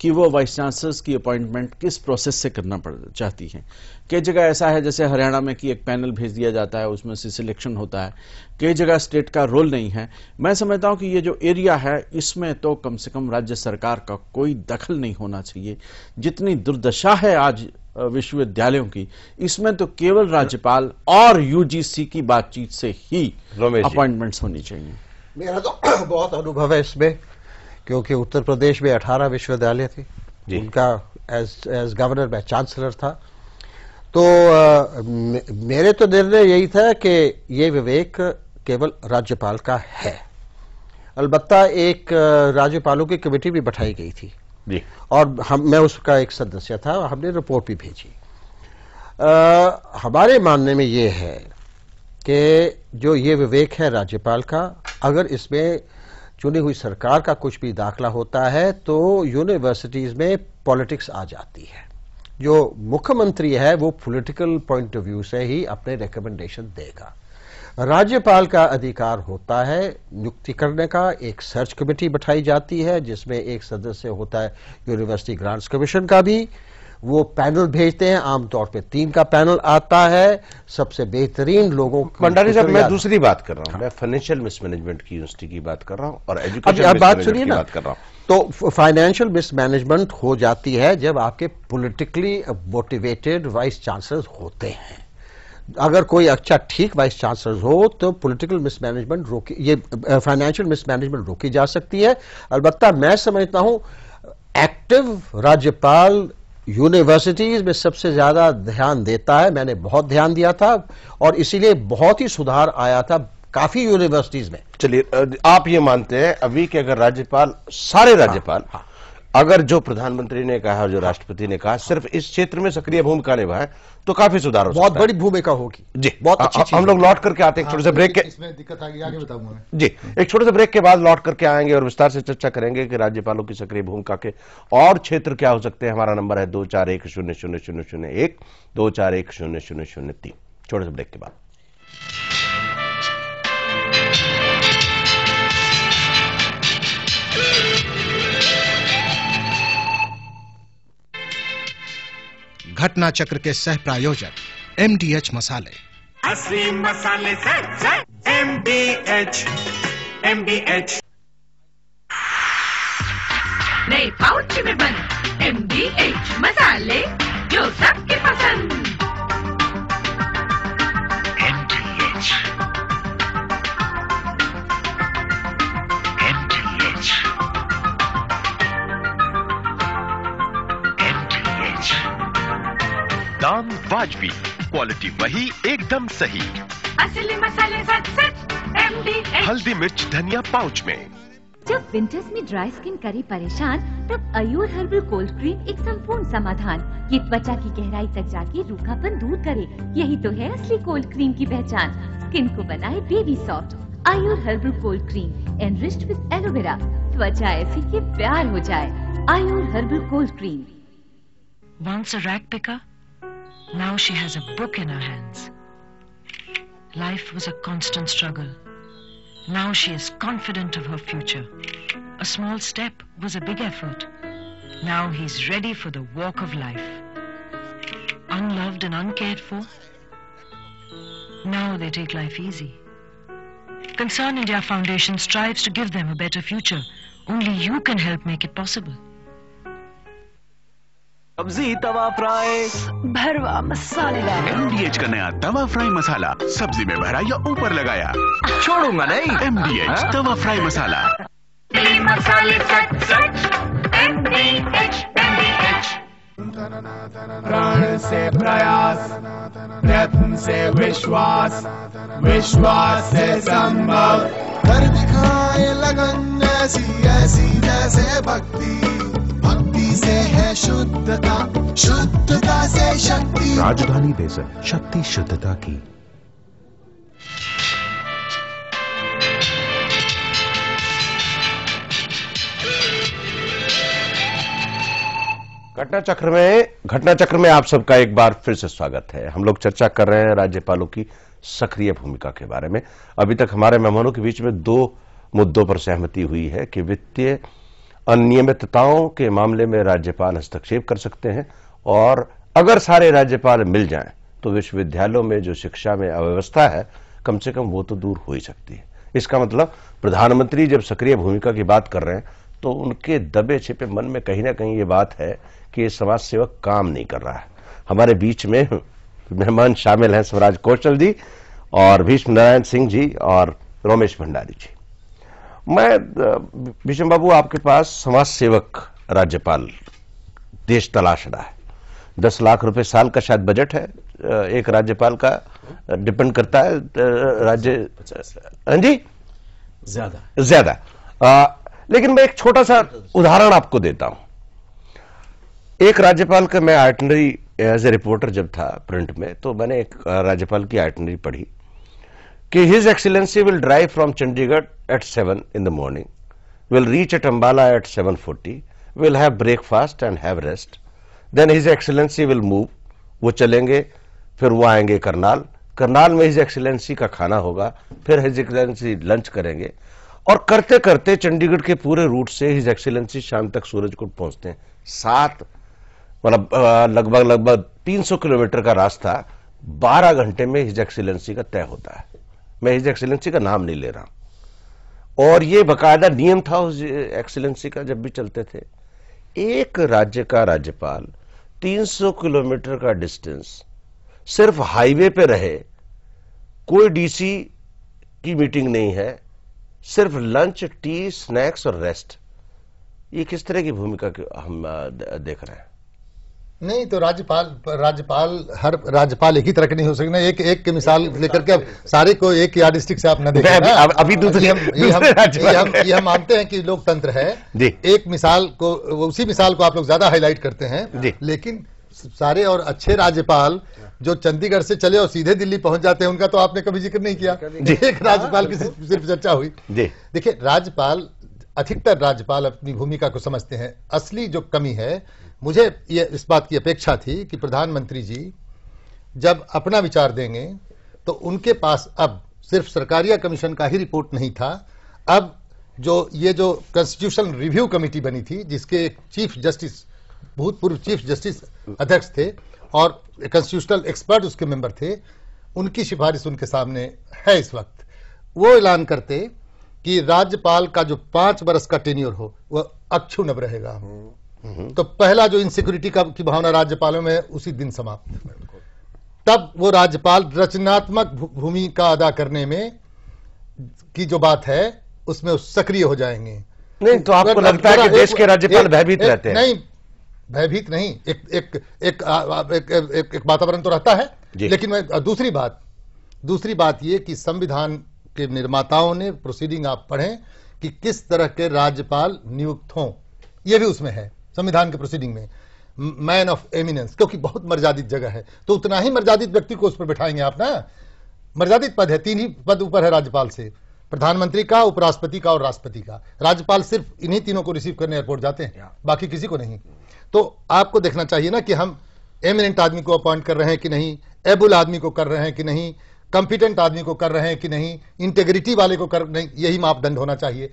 कि वो वाइस चांसलर्स की अपॉइंटमेंट किस प्रोसेस से करना पड़ चाहती हैं कई जगह ऐसा है जैसे हरियाणा में कि एक पैनल भेज दिया जाता है उसमें से सिलेक्शन होता है कई जगह स्टेट का रोल नहीं है मैं समझता हूं कि ये जो एरिया है इसमें तो कम से कम राज्य सरकार का कोई दखल नहीं होना चाहिए जितनी दुर्दशा है आज विश्वविद्यालयों की इसमें तो केवल राज्यपाल और यूजीसी की बातचीत से ही अपॉइंटमेंट्स होनी चाहिए मेरा तो बहुत अनुभव है इसमें क्योंकि उत्तर प्रदेश में 18 विश्वविद्यालय थे उनका एज एज गवर्नर मैं चांसलर था तो आ, मेरे तो निर्णय यही था कि ये विवेक केवल राज्यपाल का है अलबत्ता एक राज्यपालों की कमेटी भी बैठाई गई थी जी और हम मैं उसका एक सदस्य था हमने रिपोर्ट भी भेजी आ, हमारे मानने में ये है कि जो ये विवेक है राज्यपाल का अगर इसमें चुनी हुई सरकार का कुछ भी दाखला होता है तो यूनिवर्सिटीज़ में पॉलिटिक्स आ जाती है जो मुख्यमंत्री है वो पॉलिटिकल पॉइंट ऑफ व्यू से ही अपने रिकमेंडेशन देगा राज्यपाल का अधिकार होता है नियुक्ति करने का एक सर्च कमेटी बैठाई जाती है जिसमें एक सदस्य होता है यूनिवर्सिटी ग्रांट्स कमीशन का भी वो पैनल भेजते हैं आमतौर पे तीन का पैनल आता है सबसे बेहतरीन लोगों भंडारी साहब मैं दूसरी बात कर रहा हूँ हाँ। मैं फाइनेंशियल मिसमैनेजमेंट की यूनिवर्सिटी की बात कर रहा हूँ और एजुकेशन अब बात सुनिए ना बात कर रहा हूँ तो फाइनेंशियल मिसमैनेजमेंट हो जाती है जब आपके पोलिटिकली मोटिवेटेड वाइस चांसलर होते हैं अगर कोई अच्छा ठीक वाइस चांसलर हो तो पॉलिटिकल मिसमैनेजमेंट रोकी ये फाइनेंशियल मिसमैनेजमेंट रोकी जा सकती है अलबत्ता मैं समझता हूं एक्टिव राज्यपाल यूनिवर्सिटीज में सबसे ज्यादा ध्यान देता है मैंने बहुत ध्यान दिया था और इसीलिए बहुत ही सुधार आया था काफी यूनिवर्सिटीज में चलिए आप ये मानते हैं अभी के अगर राज्यपाल सारे हाँ, राज्यपाल हाँ, हाँ। अगर जो प्रधानमंत्री ने कहा और जो राष्ट्रपति ने कहा सिर्फ इस क्षेत्र में सक्रिय भूमिका निभाए तो काफी सुधार हो बहुत बड़ी भूमिका होगी जी बहुत अच्छी हम लोग लौट करके आते हैं हाँ, छोटे से ब्रेक के इसमें दिक्कत आ गई आगे बताऊंगा जी एक छोटे से ब्रेक के बाद लौट करके आएंगे और विस्तार से चर्चा करेंगे कि राज्यपालों की सक्रिय भूमिका के और क्षेत्र क्या हो सकते हैं हमारा नंबर है दो चार एक शून्य शून्य शून्य शून्य एक दो चार एक शून्य शून्य शून्य तीन छोटे से ब्रेक के बाद घटना चक्र के सह प्रायोजक एम डी एच मसाले असली मसाले M D H M D H नई पाउच में बने एम डी एच मसाले जो सबके पसंद दाम वाजबी क्वालिटी वही एकदम सही असली मसाले सच सच एमडी हल्दी मिर्च धनिया पाउच में जब विंटर्स में ड्राई स्किन करे परेशान तब अयूर हर्बल कोल्ड क्रीम एक संपूर्ण समाधान ये त्वचा की गहराई तक जाके रूखापन दूर करे यही तो है असली कोल्ड क्रीम की पहचान स्किन को बनाए baby soft Ayur herbal cold cream enriched with aloe vera त्वचा ऐसी प्यार हो जाए Ayur herbal cold cream Once a rag picker, Now she has a book in her hands. Life was a constant struggle. Now she is confident of her future. A small step was a big effort. Now he's ready for the walk of life. Unloved and uncared for. Now they take life easy. Concern India Foundation strives to give them a better future. Only you can help make it possible. सब्जी तवा fry भरवा मसालेदार H का नया तवा fry मसाला सब्जी में भरा या ऊपर लगाया छोड़ूंगा नहीं एम डी एच तवा फ्राई मसाला प्राण से प्रयास प्रयत्न से विश्वास विश्वास से संभव कर दिखाए लगन ऐसी ऐसी जैसे भक्ति से है शुद्धता शुद्धता से शक्ति राजधानी बेसर शक्ति शुद्धता की घटना चक्र में घटना चक्र में आप सबका एक बार फिर से स्वागत है हम लोग चर्चा कर रहे हैं राज्यपालों की सक्रिय भूमिका के बारे में अभी तक हमारे मेहमानों के बीच में दो मुद्दों पर सहमति हुई है कि वित्तीय अनियमितताओं के मामले में राज्यपाल हस्तक्षेप कर सकते हैं और अगर सारे राज्यपाल मिल जाएं तो विश्वविद्यालयों में जो शिक्षा में अव्यवस्था है कम से कम वो तो दूर हो ही सकती है इसका मतलब प्रधानमंत्री जब सक्रिय भूमिका की बात कर रहे हैं तो उनके दबे छिपे मन में कहीं ना कहीं ये बात है कि ये समाज सेवक काम नहीं कर रहा है हमारे बीच में मेहमान शामिल हैं स्वराज कौशल जी और भीष्म नारायण सिंह जी और रोमेश भंडारी जी मैं विष्णु बाबू आपके पास समाज सेवक राज्यपाल देश तलाश रहा है दस लाख रुपए साल का शायद बजट है एक राज्यपाल का डिपेंड करता है राज्य हाँ जी ज्यादा ज्यादा लेकिन मैं एक छोटा सा उदाहरण आपको देता हूं एक राज्यपाल का मैं आर्टनरी एज ए रिपोर्टर जब था प्रिंट में तो मैंने एक राज्यपाल की आर्टनरी पढ़ी कि excellency will drive from Chandigarh at seven in the morning will reach at Ambala at seven forty will have breakfast and have rest then his excellency will move वो चलेंगे फिर वो आएंगे करनाल करनाल में हिज एक्सीलेंसी का खाना होगा फिर हिज एक्सीलेंसी लंच करेंगे और करते करते चंडीगढ़ के पूरे रूट से हिज एक्सीलेंसी शाम तक सूरजकुंड पहुंचते हैं सात मतलब लगभग लगभग 300 किलोमीटर का रास्ता 12 घंटे में हिज एक्सीलेंसी का तय होता है मैं हिज एक्सीलेंसी का नाम नहीं ले रहा और ये बकायदा नियम था उस एक्सीलेंसी का जब भी चलते थे एक राज्य का राज्यपाल 300 किलोमीटर का डिस्टेंस सिर्फ हाईवे पे रहे कोई डीसी की मीटिंग नहीं है सिर्फ लंच टी स्नैक्स और रेस्ट ये किस तरह की भूमिका हम देख रहे हैं नहीं तो राज्यपाल राज्यपाल हर राज्यपाल एक ही तरह के नहीं हो सकते ना एक एक के मिसाल लेकर के अब सारे को एक या डिस्ट्रिक्ट से आप न देखें अभी, हाँ। अभी दूसरे हम ये हम ये हम ये हम मानते हैं कि लोकतंत्र है एक मिसाल को उसी मिसाल को आप लोग ज्यादा हाईलाइट करते हैं लेकिन सारे और अच्छे राज्यपाल जो चंडीगढ़ से चले और सीधे दिल्ली पहुंच जाते हैं उनका तो आपने कभी जिक्र नहीं किया एक राज्यपाल की सिर्फ चर्चा हुई देखिये राज्यपाल अधिकतर राज्यपाल अपनी भूमिका को समझते हैं असली जो कमी है मुझे ये इस बात की अपेक्षा थी कि प्रधानमंत्री जी जब अपना विचार देंगे तो उनके पास अब सिर्फ सरकारिया कमीशन का ही रिपोर्ट नहीं था अब जो ये जो कॉन्स्टिट्यूशन रिव्यू कमेटी बनी थी जिसके चीफ जस्टिस भूतपूर्व चीफ जस्टिस अध्यक्ष थे और कॉन्स्टिट्यूशनल एक्सपर्ट उसके मेंबर थे उनकी सिफारिश उनके सामने है इस वक्त वो ऐलान करते कि राज्यपाल का जो पांच बरस का टेन्योर हो वह अक्षुणव रहेगा हम्म। तो पहला जो इनसिक्योरिटी का की भावना राज्यपालों में उसी दिन समाप्त तब वो राज्यपाल रचनात्मक भूमिका अदा करने में की जो बात है उसमें उस सक्रिय हो जाएंगे नहीं तो आपको लगता है कि देश के राज्यपाल भयभीत रहते हैं नहीं भयभीत नहीं एक एक एक एक, एक, वातावरण तो रहता है लेकिन मैं दूसरी बात दूसरी बात यह कि संविधान के निर्माताओं ने प्रोसीडिंग आप पढ़ें कि किस तरह के राज्यपाल नियुक्त हों यह भी उसमें है संविधान के प्रोसीडिंग में मैन ऑफ एमिनेंस क्योंकि बहुत मर्यादित जगह है तो उतना ही मर्यादित व्यक्ति को उस पर बैठाएंगे आप ना मर्यादित पद है तीन ही पद ऊपर है राज्यपाल से प्रधानमंत्री का उपराष्ट्रपति का और राष्ट्रपति का राज्यपाल सिर्फ इन्हीं तीनों को रिसीव करने एयरपोर्ट जाते हैं बाकी किसी को नहीं तो आपको देखना चाहिए ना कि हम एमिनेंट आदमी को अपॉइंट कर रहे हैं कि नहीं एबुल आदमी को कर रहे हैं कि नहीं कॉम्पिटेंट आदमी को कर रहे हैं कि नहीं इंटेग्रिटी वाले को कर नहीं यही मापदंड होना चाहिए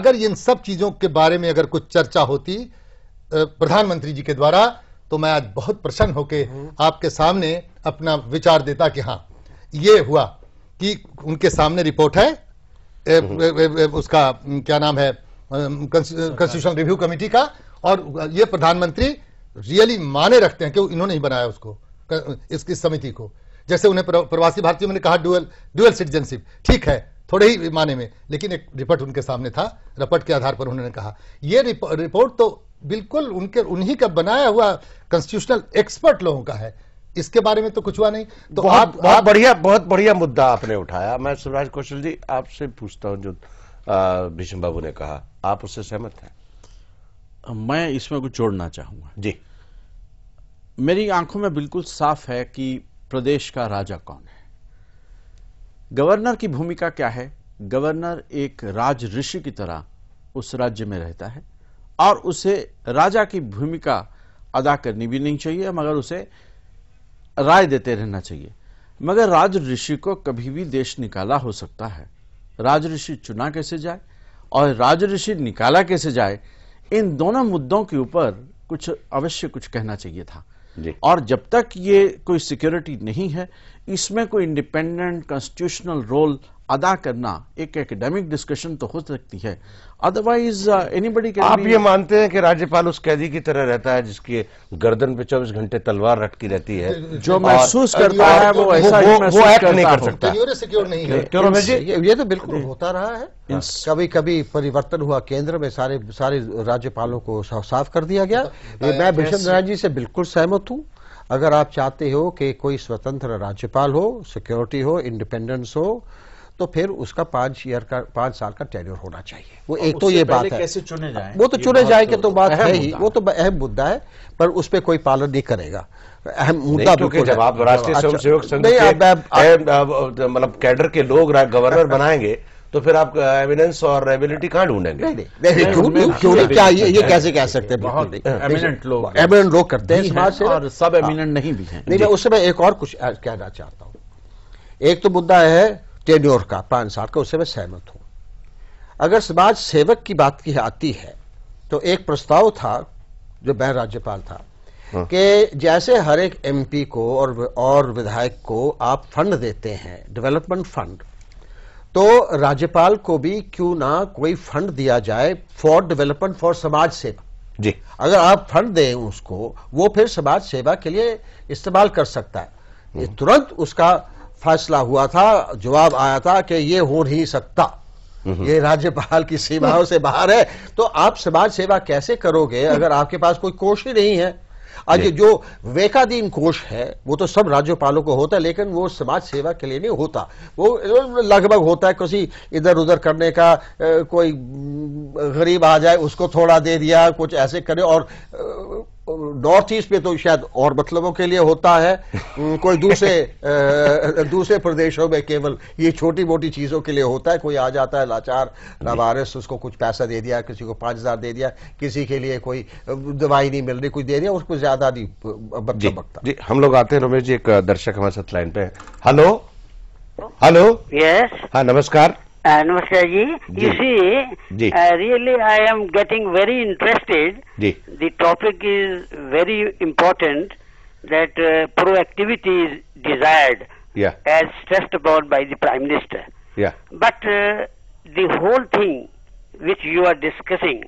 अगर इन सब चीजों के बारे में अगर कुछ चर्चा होती प्रधानमंत्री जी के द्वारा तो मैं आज बहुत प्रसन्न होकर हम्म। आपके सामने अपना विचार देता कि हाँ ये हुआ कि उनके सामने रिपोर्ट है ए, हम्म। ए, ए, ए, उसका क्या नाम है कंस्टिट्यूशन रिव्यू कमेटी का और ये प्रधानमंत्री रियली माने रखते हैं कि इन्होंने ही बनाया उसको इस समिति को जैसे उन्हें प्रवासी भारतीयों ने कहा डुअल डुअल सिटीजनशिप ठीक है थोड़े ही माने में लेकिन एक रिपोर्ट उनके सामने था रिपोर्ट के आधार पर उन्होंने कहा यह रिपोर्ट तो बिल्कुल उनके उन्हीं का बनाया हुआ कॉन्स्टिट्यूशनल एक्सपर्ट लोगों का है इसके बारे में तो कुछ हुआ नहीं तो बहुत, आप बहुत आप... बढ़िया बहुत बढ़िया मुद्दा आपने उठाया मैं सुभाष कौशल जी आपसे पूछता हूं जो भीष्म बाबू ने कहा आप उससे सहमत हैं मैं इसमें कुछ जोड़ना चाहूंगा जी मेरी आंखों में बिल्कुल साफ है कि प्रदेश का राजा कौन है गवर्नर की भूमिका क्या है गवर्नर एक राज ऋषि की तरह उस राज्य में रहता है और उसे राजा की भूमिका अदा करनी भी नहीं चाहिए मगर उसे राय देते रहना चाहिए मगर राज ऋषि को कभी भी देश निकाला हो सकता है राज ऋषि चुना कैसे जाए और राज ऋषि निकाला कैसे जाए इन दोनों मुद्दों के ऊपर कुछ अवश्य कुछ कहना चाहिए था और जब तक ये कोई सिक्योरिटी नहीं है इसमें कोई इंडिपेंडेंट कॉन्स्टिट्यूशनल रोल अदा करना एक एकेडमिक डिस्कशन तो हो सकती है अदरवाइज एनीबडी uh, आप ये मानते हैं कि राज्यपाल उस कैदी की तरह रहता है जिसके गर्दन पे चौबीस घंटे तलवार रटकी रहती है जो महसूस करता है वो ऐसा वो, वो, वो एक्ट नहीं कर सकता सिक्योर नहीं है ये तो बिल्कुल होता रहा है कभी कभी परिवर्तन हुआ केंद्र में सारे सारे राज्यपालों को साफ कर दिया गया uh, मैं भीषण नारायण जी से बिल्कुल सहमत हूँ अगर आप चाहते हो कि कोई स्वतंत्र राज्यपाल हो सिक्योरिटी हो इंडिपेंडेंस हो तो फिर उसका पांच ईयर का पांच साल का टेन्योर होना चाहिए वो एक तो ये बात है कैसे चुने जाए वो तो चुने जाएंगे तो बात है ही वो तो अहम मुद्दा है पर उस पर कोई पालन नहीं करेगा अहम मुद्दा बिल्कुल जब आप राष्ट्रीय अच्छा। स्वयंसेवक संघ मतलब कैडर के लोग गवर्नर बनाएंगे तो फिर आप एविडेंस और एबिलिटी कहाँ ढूंढेंगे नहीं नहीं क्यों नहीं क्या ये ये कैसे कह सकते हैं बहुत एमिनेंट लोग एमिनेंट लोग करते हैं समाज से और सब एमिनेंट हाँ। नहीं भी हैं नहीं मैं उस समय एक और कुछ कहना चाहता हूं एक तो मुद्दा है टेन्योर का पांच साल का उससे मैं सहमत हूं अगर समाज सेवक की बात की आती है तो एक प्रस्ताव था जो मैं राज्यपाल था हाँ। कि जैसे हर एक एमपी को और और विधायक को आप फंड देते हैं डेवलपमेंट फंड तो राज्यपाल को भी क्यों ना कोई फंड दिया जाए फॉर डेवलपमेंट फॉर समाज सेवा जी अगर आप फंड दें उसको वो फिर समाज सेवा के लिए इस्तेमाल कर सकता है ये हाँ। तुरंत उसका फैसला हुआ था जवाब आया था कि ये हो नहीं सकता ये राज्यपाल की सीमाओं से बाहर है तो आप समाज सेवा कैसे करोगे अगर आपके पास कोई कोष ही नहीं है आज जो वेकाधीन कोष है वो तो सब राज्यपालों को होता है लेकिन वो समाज सेवा के लिए नहीं होता वो लगभग होता है किसी इधर उधर करने का कोई गरीब आ जाए उसको थोड़ा दे दिया कुछ ऐसे करे और नॉर्थ ईस्ट पे तो शायद और मतलबों के लिए होता है कोई दूसरे दूसरे प्रदेशों में केवल ये छोटी मोटी चीज़ों के लिए होता है कोई आ जाता है लाचार लावारिस उसको कुछ पैसा दे दिया किसी को पाँच हज़ार दे दिया किसी के लिए कोई दवाई नहीं मिल रही कुछ दे दिया उसको ज़्यादा नहीं बच्चा बकता जी हम लोग आते हैं रमेश जी एक दर्शक हमारे साथ लाइन पे हेलो हेलो यस हाँ नमस्कार And ah, Namaskar ji. You see, ah, really I am getting very interested. The topic is very important that ah, proactivity is desired as stressed upon by the Prime Minister. Yeah. But the whole thing which you are discussing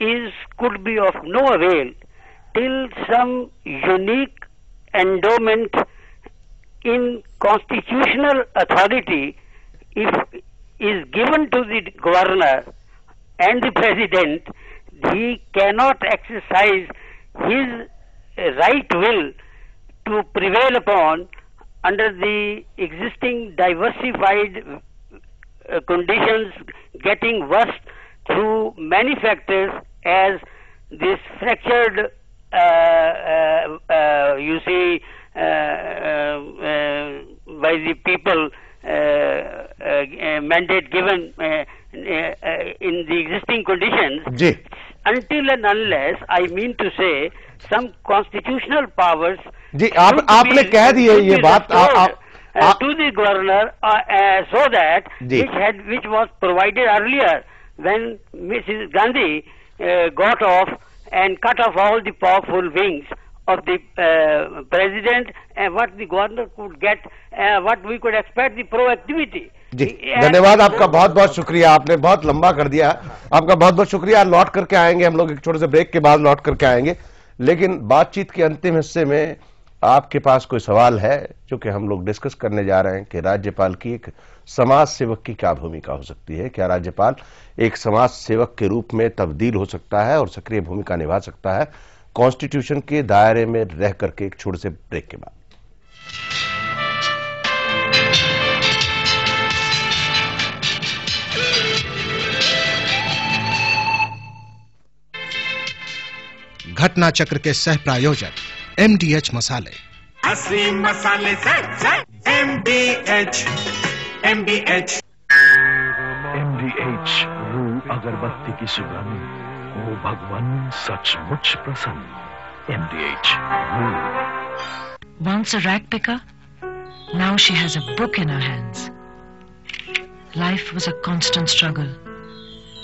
is could be of no avail till some unique endowment in constitutional authority if is given to the governor and the president, he cannot exercise his uh, right will to prevail upon under the existing diversified uh, conditions getting worse through many factors as this fractured uh, uh, uh you see by the people uh, uh, uh, mandate given in the existing conditions until and unless I mean to say some constitutional powers जी आप आपने कह दी है ये बात आ, to the governor so that which had which was provided earlier when Mrs. Gandhi got off and cut off all the powerful wings of the uh, president and uh, what the governor could get uh, what we could expect the proactivity जी धन्यवाद आपका बहुत बहुत शुक्रिया आपने बहुत लंबा कर दिया आपका बहुत बहुत शुक्रिया लौट करके आएंगे हम लोग एक छोटे से ब्रेक के बाद लौट करके आएंगे लेकिन बातचीत के अंतिम हिस्से में आपके पास कोई सवाल है जो कि हम लोग डिस्कस करने जा रहे हैं कि राज्यपाल की एक समाज सेवक की क्या भूमिका हो सकती है क्या राज्यपाल एक समाज सेवक के रूप में तब्दील हो सकता है और सक्रिय भूमिका निभा सकता है कॉन्स्टिट्यूशन के दायरे में रह करके एक छोटे से ब्रेक के बाद घटना चक्र के सह प्रायोजक एमडीएच मसाले असली मसाले एमडीएच एमडीएच एमडीएच रू अगरबत्ती की सुगंध O Bhagwan, such much prasan. MDH. Once a ragpicker, now she has a book in her hands. Life was a constant struggle.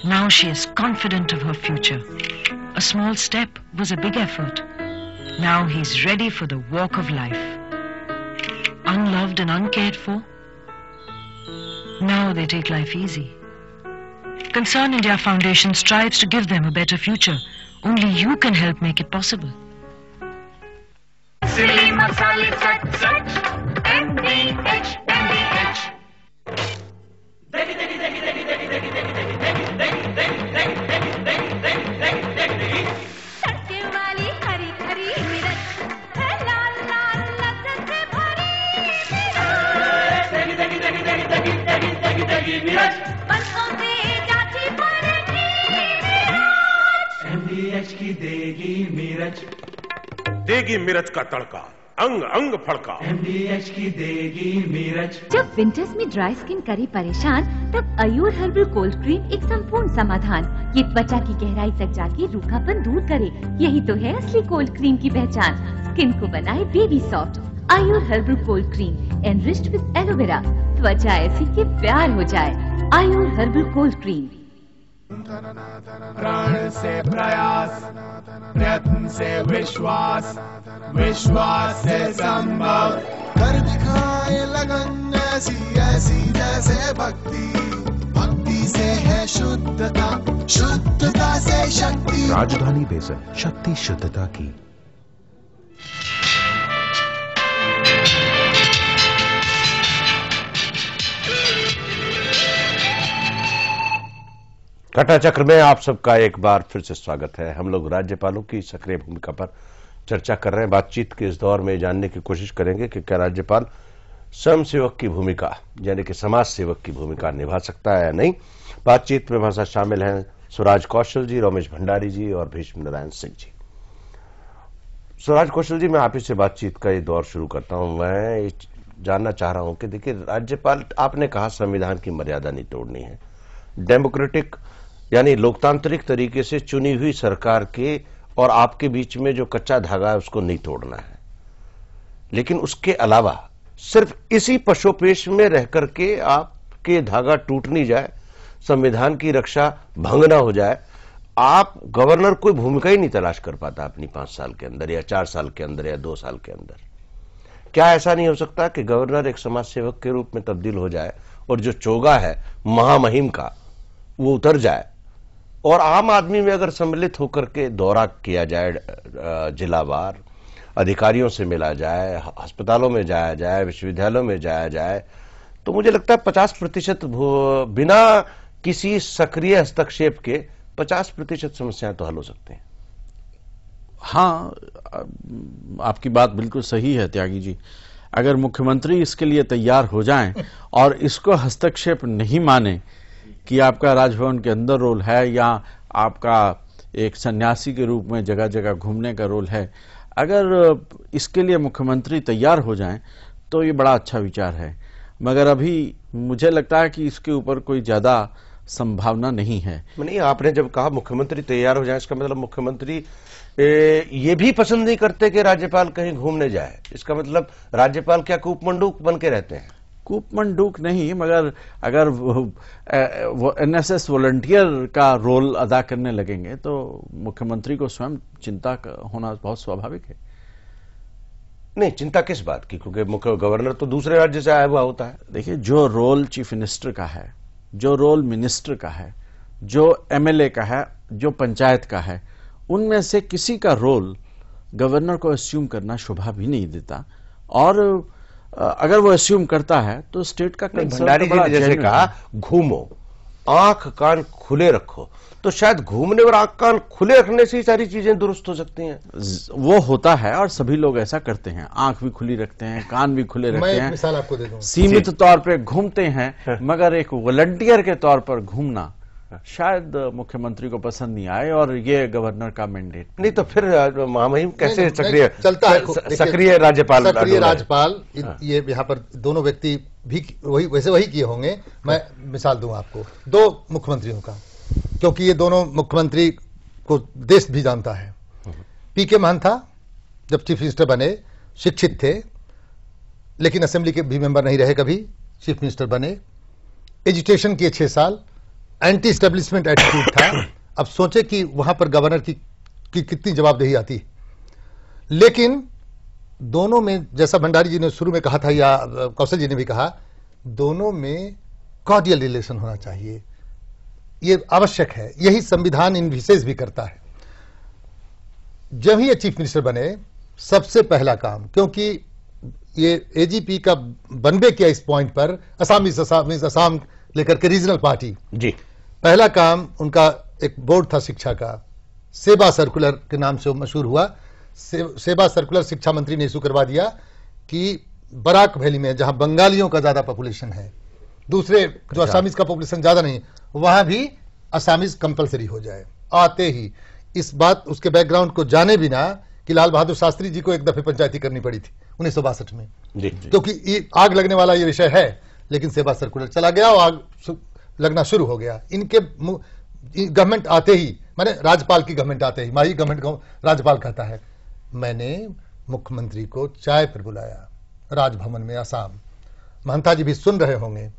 Now she is confident of her future. A small step was a big effort. Now he's ready for the walk of life. Unloved and uncared for, now they take life easy. Concern India Foundation strives to give them a better future. Only you can help make it possible. Silly MDH. देगी मिर्च का तड़का अंग अंग फड़का की देगी मिर्च जब विंटर्स में ड्राई स्किन करे परेशान तब अयूर हर्बल कोल्ड क्रीम एक संपूर्ण समाधान ये त्वचा की गहराई तक जाके रूखापन दूर करे यही तो है असली कोल्ड क्रीम की पहचान स्किन को बनाए baby soft Ayur herbal cold cream enriched with aloe vera त्वचा ऐसी के प्यार हो जाए आयुर हर्बल कोल्ड क्रीम प्राण से प्रयास प्रयत्न से विश्वास विश्वास से संभव कर दिखाए लगन ऐसी ऐसी जैसे भक्ति भक्ति से है शुद्धता शुद्धता से शक्ति राजधानी बेसन शक्ति शुद्धता की घटना चक्र में आप सबका एक बार फिर से स्वागत है हम लोग राज्यपालों की सक्रिय भूमिका पर चर्चा कर रहे हैं बातचीत के इस दौर में जानने की कोशिश करेंगे कि क्या राज्यपाल स्वयं सेवक की भूमिका यानी कि समाज सेवक की भूमिका निभा सकता है या नहीं बातचीत में हमारे साथ शामिल हैं स्वराज कौशल जी रमेश भंडारी जी और भीष्म नारायण सिंह जी स्वराज कौशल जी मैं आप ही से बातचीत का ये दौर शुरू करता हूं मैं जानना चाह रहा हूं कि देखिए राज्यपाल आपने कहा संविधान की मर्यादा नहीं तोड़नी है डेमोक्रेटिक यानी लोकतांत्रिक तरीके से चुनी हुई सरकार के और आपके बीच में जो कच्चा धागा है उसको नहीं तोड़ना है लेकिन उसके अलावा सिर्फ इसी पशुपेश में रह करके आपके धागा टूट नहीं जाए संविधान की रक्षा भंग ना हो जाए आप गवर्नर कोई भूमिका ही नहीं तलाश कर पाता अपनी पांच साल के अंदर या चार साल के अंदर या दो साल के अंदर क्या ऐसा नहीं हो सकता कि गवर्नर एक समाज सेवक के रूप में तब्दील हो जाए और जो चोगा है महामहिम का वो उतर जाए और आम आदमी में अगर सम्मिलित होकर के दौरा किया जाए जिलावार अधिकारियों से मिला जाए अस्पतालों में जाया जाए विश्वविद्यालयों में जाया जाए तो मुझे लगता है पचास प्रतिशत बिना किसी सक्रिय हस्तक्षेप के पचास प्रतिशत समस्याएं तो हल हो सकते हैं हाँ आपकी बात बिल्कुल सही है त्यागी जी अगर मुख्यमंत्री इसके लिए तैयार हो जाएं और इसको हस्तक्षेप नहीं माने कि आपका राजभवन के अंदर रोल है या आपका एक सन्यासी के रूप में जगह जगह घूमने का रोल है अगर इसके लिए मुख्यमंत्री तैयार हो जाएं तो ये बड़ा अच्छा विचार है मगर अभी मुझे लगता है कि इसके ऊपर कोई ज़्यादा संभावना नहीं है नहीं आपने जब कहा मुख्यमंत्री तैयार हो जाए इसका मतलब मुख्यमंत्री ये भी पसंद नहीं करते कि राज्यपाल कहीं घूमने जाए इसका मतलब राज्यपाल क्या कूपमंडूक बन के रहते हैं डूक नहीं मगर अगर वो एनएसएस वॉलंटियर का रोल अदा करने लगेंगे तो मुख्यमंत्री को स्वयं चिंता होना बहुत स्वाभाविक है नहीं चिंता किस बात की क्योंकि मुख्य गवर्नर तो दूसरे राज्य से आया हुआ होता है देखिए जो रोल चीफ मिनिस्टर का है जो रोल मिनिस्टर का है जो एमएलए का है जो पंचायत का है उनमें से किसी का रोल गवर्नर को अस्यूम करना शोभा भी नहीं देता और अगर वो एस्यूम करता है तो स्टेट का भंडारी तो जी ने जैसे कहा घूमो आंख कान खुले रखो तो शायद घूमने और आंख कान खुले रखने से ही सारी चीजें दुरुस्त हो सकती हैं वो होता है और सभी लोग ऐसा करते हैं आंख भी खुली रखते हैं कान भी खुले रखते हैं मिसाल आपको दे दूं सीमित तौर पे घूमते हैं हाँ। मगर एक वॉलंटियर के तौर पर घूमना शायद मुख्यमंत्री को पसंद नहीं आए और ये गवर्नर का मैंडेट नहीं तो फिर महामहिम कैसे सक्रिय चलता है सक्रिय राज्यपाल सक्रिय राज्यपाल हाँ। ये यहाँ पर दोनों व्यक्ति भी वही वैसे वही किए होंगे मैं मिसाल दूं आपको दो मुख्यमंत्रियों का क्योंकि ये दोनों मुख्यमंत्री को देश भी जानता है पी के महंथा जब चीफ मिनिस्टर बने शिक्षित थे लेकिन असेंबली के भी मेंबर नहीं रहे कभी चीफ मिनिस्टर बने एजुकेशन किए छह साल एंटी स्टेब्लिशमेंट एटीट्यूड था अब सोचे कि वहां पर गवर्नर की, की कितनी जवाबदेही आती है लेकिन दोनों में जैसा भंडारी जी ने शुरू में कहा था या कौशल जी ने भी कहा दोनों में कॉर्डियल रिलेशन होना चाहिए यह आवश्यक है यही संविधान इन विशेष भी करता है जब ही ये चीफ मिनिस्टर बने सबसे पहला काम क्योंकि ये एजीपी का बनबे किया इस पॉइंट पर असामीज असामीज असाम लेकर के रीजनल पार्टी जी पहला काम उनका एक बोर्ड था शिक्षा का सेवा सर्कुलर के नाम से मशहूर हुआ सेवा सर्कुलर शिक्षा मंत्री ने इशू करवा दिया कि बराक वैली में जहां बंगालियों का ज्यादा पॉपुलेशन है दूसरे जो असामीज अच्छा। का पॉपुलेशन ज्यादा नहीं वहां भी असामीज कंपलसरी हो जाए आते ही इस बात उसके बैकग्राउंड को जाने बिना कि लाल बहादुर शास्त्री जी को एक दफे पंचायती करनी पड़ी थी उन्नीस में क्योंकि तो आग लगने वाला ये विषय है लेकिन सेवा सर्कुलर चला गया और आग लगना शुरू हो गया इनके गवर्नमेंट आते ही मैंने राज्यपाल की गवर्नमेंट आते ही माही गवर्नमेंट राज्यपाल कहता है मैंने मुख्यमंत्री को चाय पर बुलाया राजभवन में आसाम महंता जी भी सुन रहे होंगे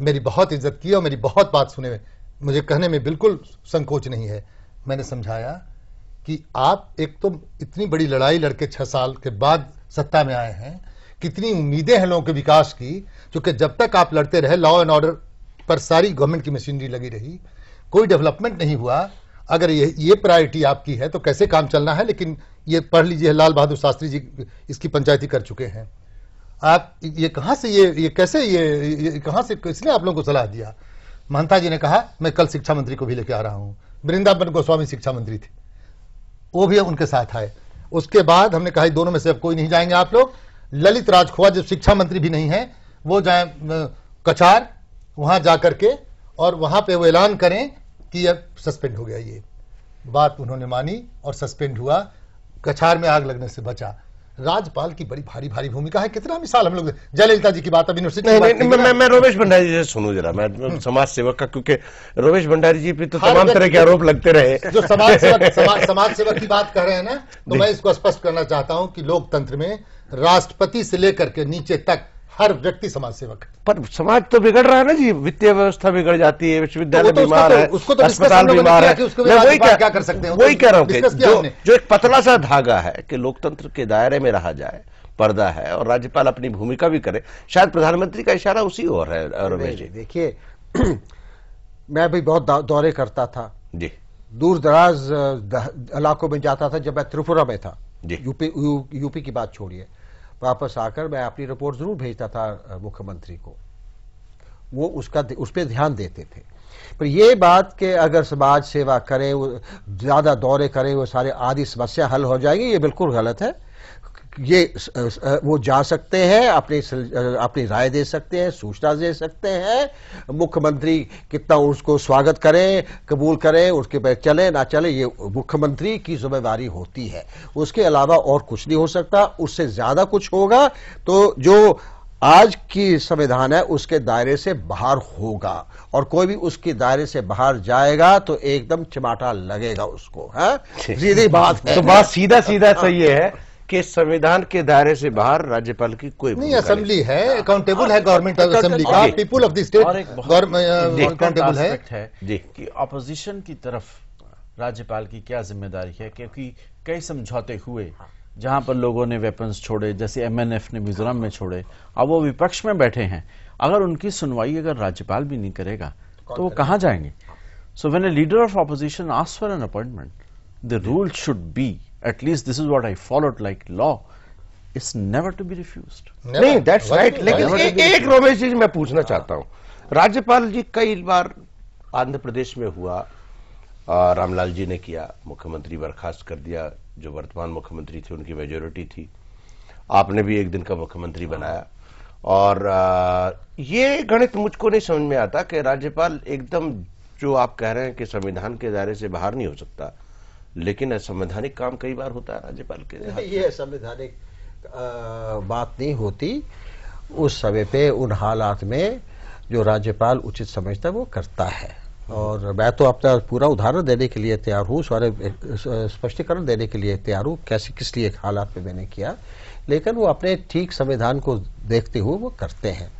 मेरी बहुत इज्जत की और मेरी बहुत बात सुने मुझे कहने में बिल्कुल संकोच नहीं है मैंने समझाया कि आप एक तो इतनी बड़ी लड़ाई लड़के छह साल के बाद सत्ता में आए हैं कितनी उम्मीदें हैं लोगों के विकास की क्योंकि जब तक आप लड़ते रहे लॉ एंड ऑर्डर पर सारी गवर्नमेंट की मशीनरी लगी रही कोई डेवलपमेंट नहीं हुआ अगर ये ये प्रायोरिटी आपकी है तो कैसे काम चलना है लेकिन ये पढ़ लीजिए लाल बहादुर शास्त्री जी इसकी पंचायती कर चुके हैं आप ये कहाँ से ये ये कैसे ये, ये कहाँ से किसने आप लोगों को सलाह दिया महंता जी ने कहा मैं कल शिक्षा मंत्री को भी लेके आ रहा हूँ वृंदावन गोस्वामी शिक्षा मंत्री थे वो भी उनके साथ आए उसके बाद हमने कहा दोनों में से अब कोई नहीं जाएंगे आप लोग ललित राजखोआ जो शिक्षा मंत्री भी नहीं है वो जाए कचार वहां जाकर के और वहां पे वो ऐलान करें कि अब सस्पेंड हो गया ये बात उन्होंने मानी और सस्पेंड हुआ कछार में आग लगने से बचा राज्यपाल की बड़ी भारी भारी भूमिका है कितना मिसाल हम लोग जयललिता जी की बात अब यूनिवर्सिटी नहीं, नहीं, नहीं, मैं, मैं रोमेश भंडारी जी से सुनू जरा मैं हम्म। समाज सेवक का क्योंकि रोमेश भंडारी जी पे तो तमाम तरह के आरोप लगते रहे जो समाज सेवक समाज सेवक की बात कर रहे हैं ना तो मैं इसको स्पष्ट करना चाहता हूँ कि लोकतंत्र में राष्ट्रपति से लेकर के नीचे तक हर व्यक्ति समाज सेवक पर समाज तो बिगड़ रहा है ना जी वित्तीय व्यवस्था बिगड़ जाती है विश्वविद्यालय तो बीमार तो है तो अस्पताल बीमार है वही क्या कर सकते हैं वही कह रहा हूँ जो एक पतला सा धागा है कि लोकतंत्र के दायरे में रहा जाए पर्दा है और राज्यपाल अपनी भूमिका भी करे शायद प्रधानमंत्री का इशारा उसी ओर है रमेश जी देखिए मैं भी बहुत दौरे करता था जी दूर दराज इलाकों में जाता था जब मैं त्रिपुरा में था जी यूपी यूपी की बात छोड़िए वापस आकर मैं अपनी रिपोर्ट जरूर भेजता था मुख्यमंत्री को वो उसका उस पर ध्यान देते थे पर ये बात कि अगर समाज सेवा करें ज़्यादा दौरे करें वो सारे आदि समस्या हल हो जाएगी ये बिल्कुल गलत है ये वो जा सकते हैं अपनी अपनी राय दे सकते हैं सूचना दे सकते हैं मुख्यमंत्री कितना उसको स्वागत करें कबूल करें उसके पर चले ना चले ये मुख्यमंत्री की जिम्मेदारी होती है उसके अलावा और कुछ नहीं हो सकता उससे ज्यादा कुछ होगा तो जो आज की संविधान है उसके दायरे से बाहर होगा और कोई भी उसके दायरे से बाहर जाएगा तो एकदम चमाटा लगेगा उसको है सीधी बात है तो बात सीधा सीधा सही है कि संविधान के दायरे से बाहर राज्यपाल की कोई नहीं असेंबली है अकाउंटेबल है गवर्नमेंट ऑफ असेंबली का people of the state accountable है जी कि ऑपोजिशन की तरफ राज्यपाल की क्या जिम्मेदारी है क्योंकि कई समझौते हुए जहां पर लोगों ने वेपन्स छोड़े जैसे एमएनएफ ने मिजोरम में छोड़े अब वो विपक्ष में बैठे हैं अगर उनकी सुनवाई अगर राज्यपाल भी नहीं करेगा तो वो कहां जाएंगे so when a leader of opposition ask for an appointment the rule should be at least this is what I followed like law. It's never to be refused. नहीं दैट्स राइट लेकिन एक रोमेश जी मैं पूछना हाँ। चाहता हूँ राज्यपाल जी कई बार आंध्र प्रदेश में हुआ रामलाल जी ने किया मुख्यमंत्री बर्खास्त कर दिया जो वर्तमान मुख्यमंत्री थे उनकी मेजोरिटी थी आपने भी एक दिन का मुख्यमंत्री बनाया और आ, ये गणित मुझको नहीं समझ में आता कि राज्यपाल एकदम जो आप कह रहे हैं कि संविधान के दायरे से बाहर नहीं हो सकता लेकिन असंवैधानिक काम कई बार होता है राज्यपाल के हाँ ये असंवैधानिक बात नहीं होती उस समय पे उन हालात में जो राज्यपाल उचित समझता है वो करता है और मैं तो अपना पूरा उदाहरण देने के लिए तैयार हूँ सारे स्पष्टीकरण देने के लिए तैयार हूँ कैसे किस लिए हालात में मैंने किया लेकिन वो अपने ठीक संविधान को देखते हुए वो करते हैं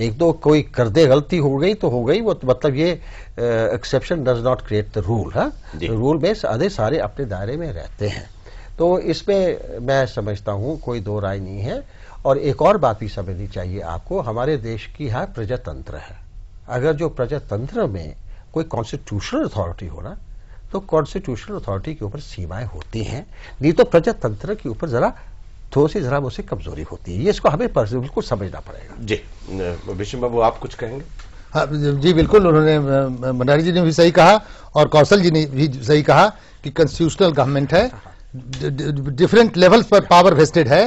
एक दो कोई कर दे गलती हो गई तो हो गई वो तो मतलब ये exception does not create the rule है रूल में आधे सारे अपने दायरे में रहते हैं तो इसमें मैं समझता हूँ कोई दो राय नहीं है और एक और बात भी समझनी चाहिए आपको हमारे देश की है हाँ, प्रजातंत्र है अगर जो प्रजातंत्र में कोई कॉन्स्टिट्यूशनल अथॉरिटी हो ना तो कॉन्स्टिट्यूशनल अथॉरिटी के ऊपर सीमाएं होती हैं नहीं तो प्रजातंत्र के ऊपर जरा थोड़ी सी जरा उसे कमजोरी होती है ये इसको हमें बिल्कुल समझना पड़ेगा जी विष्णु बाबू आप कुछ कहेंगे हाँ जी बिल्कुल उन्होंने मंडारी जी ने भी सही कहा और कौशल जी ने भी सही कहा कि कंस्टिट्यूशनल गवर्नमेंट है डिफरेंट लेवल्स पर पावर वेस्टेड है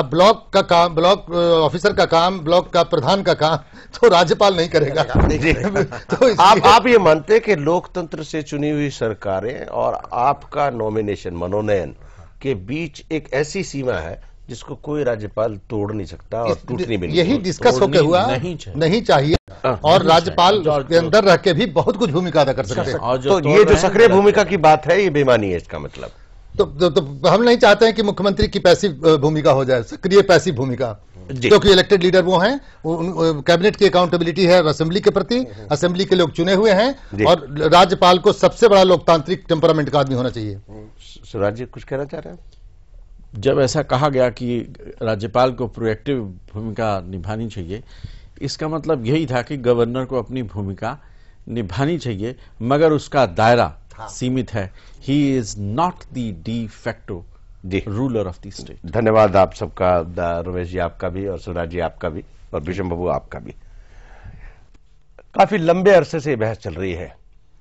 अब ब्लॉक का काम ब्लॉक ऑफिसर का काम ब्लॉक का प्रधान का काम तो राज्यपाल नहीं करेगा तो आप आप ये मानते हैं कि लोकतंत्र से चुनी हुई सरकारें और आपका नॉमिनेशन मनोनयन के बीच एक ऐसी सीमा है जिसको कोई राज्यपाल तोड़ नहीं सकता और नहीं मिलता यही डिस्कस होकर हुआ नहीं चाहिए, नहीं चाहिए। आ, हाँ, और राज्यपाल के अंदर रह के भी बहुत कुछ भूमिका अदा कर सकते हैं तो ये जो सक्रिय भूमिका की बात है ये बेमानी है इसका मतलब तो, तो, तो हम नहीं चाहते हैं कि मुख्यमंत्री की पैसी भूमिका हो जाए सक्रिय पैसी भूमिका क्योंकि तो इलेक्टेड लीडर वो हैं कैबिनेट की अकाउंटेबिलिटी है असेंबली के प्रति असेंबली के लोग चुने हुए हैं और राज्यपाल को सबसे बड़ा लोकतांत्रिक टेम्परामेंट का आदमी होना चाहिए सुराज जी कुछ कहना चाह रहे हैं जब ऐसा कहा गया कि राज्यपाल को प्रोएक्टिव भूमिका निभानी चाहिए इसका मतलब यही था कि गवर्नर को अपनी भूमिका निभानी चाहिए मगर उसका दायरा सीमित है he is not the de facto ruler of the state धन्यवाद आप सबका रमेश जी आपका भी और सुरा जी आपका भी और विषम बाबू आपका भी काफी लंबे अरसे से बहस चल रही है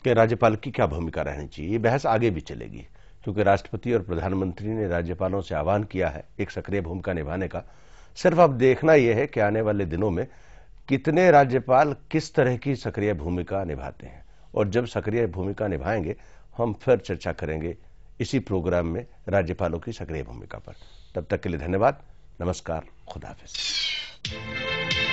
कि राज्यपाल की क्या भूमिका रहनी चाहिए ये बहस आगे भी चलेगी क्योंकि राष्ट्रपति और प्रधानमंत्री ने राज्यपालों से आह्वान किया है एक सक्रिय भूमिका निभाने का सिर्फ अब देखना यह है कि आने वाले दिनों में कितने राज्यपाल किस तरह की सक्रिय भूमिका निभाते हैं और जब सक्रिय भूमिका निभाएंगे हम फिर चर्चा करेंगे इसी प्रोग्राम में राज्यपालों की सक्रिय भूमिका पर तब तक के लिए धन्यवाद नमस्कार खुदाफिज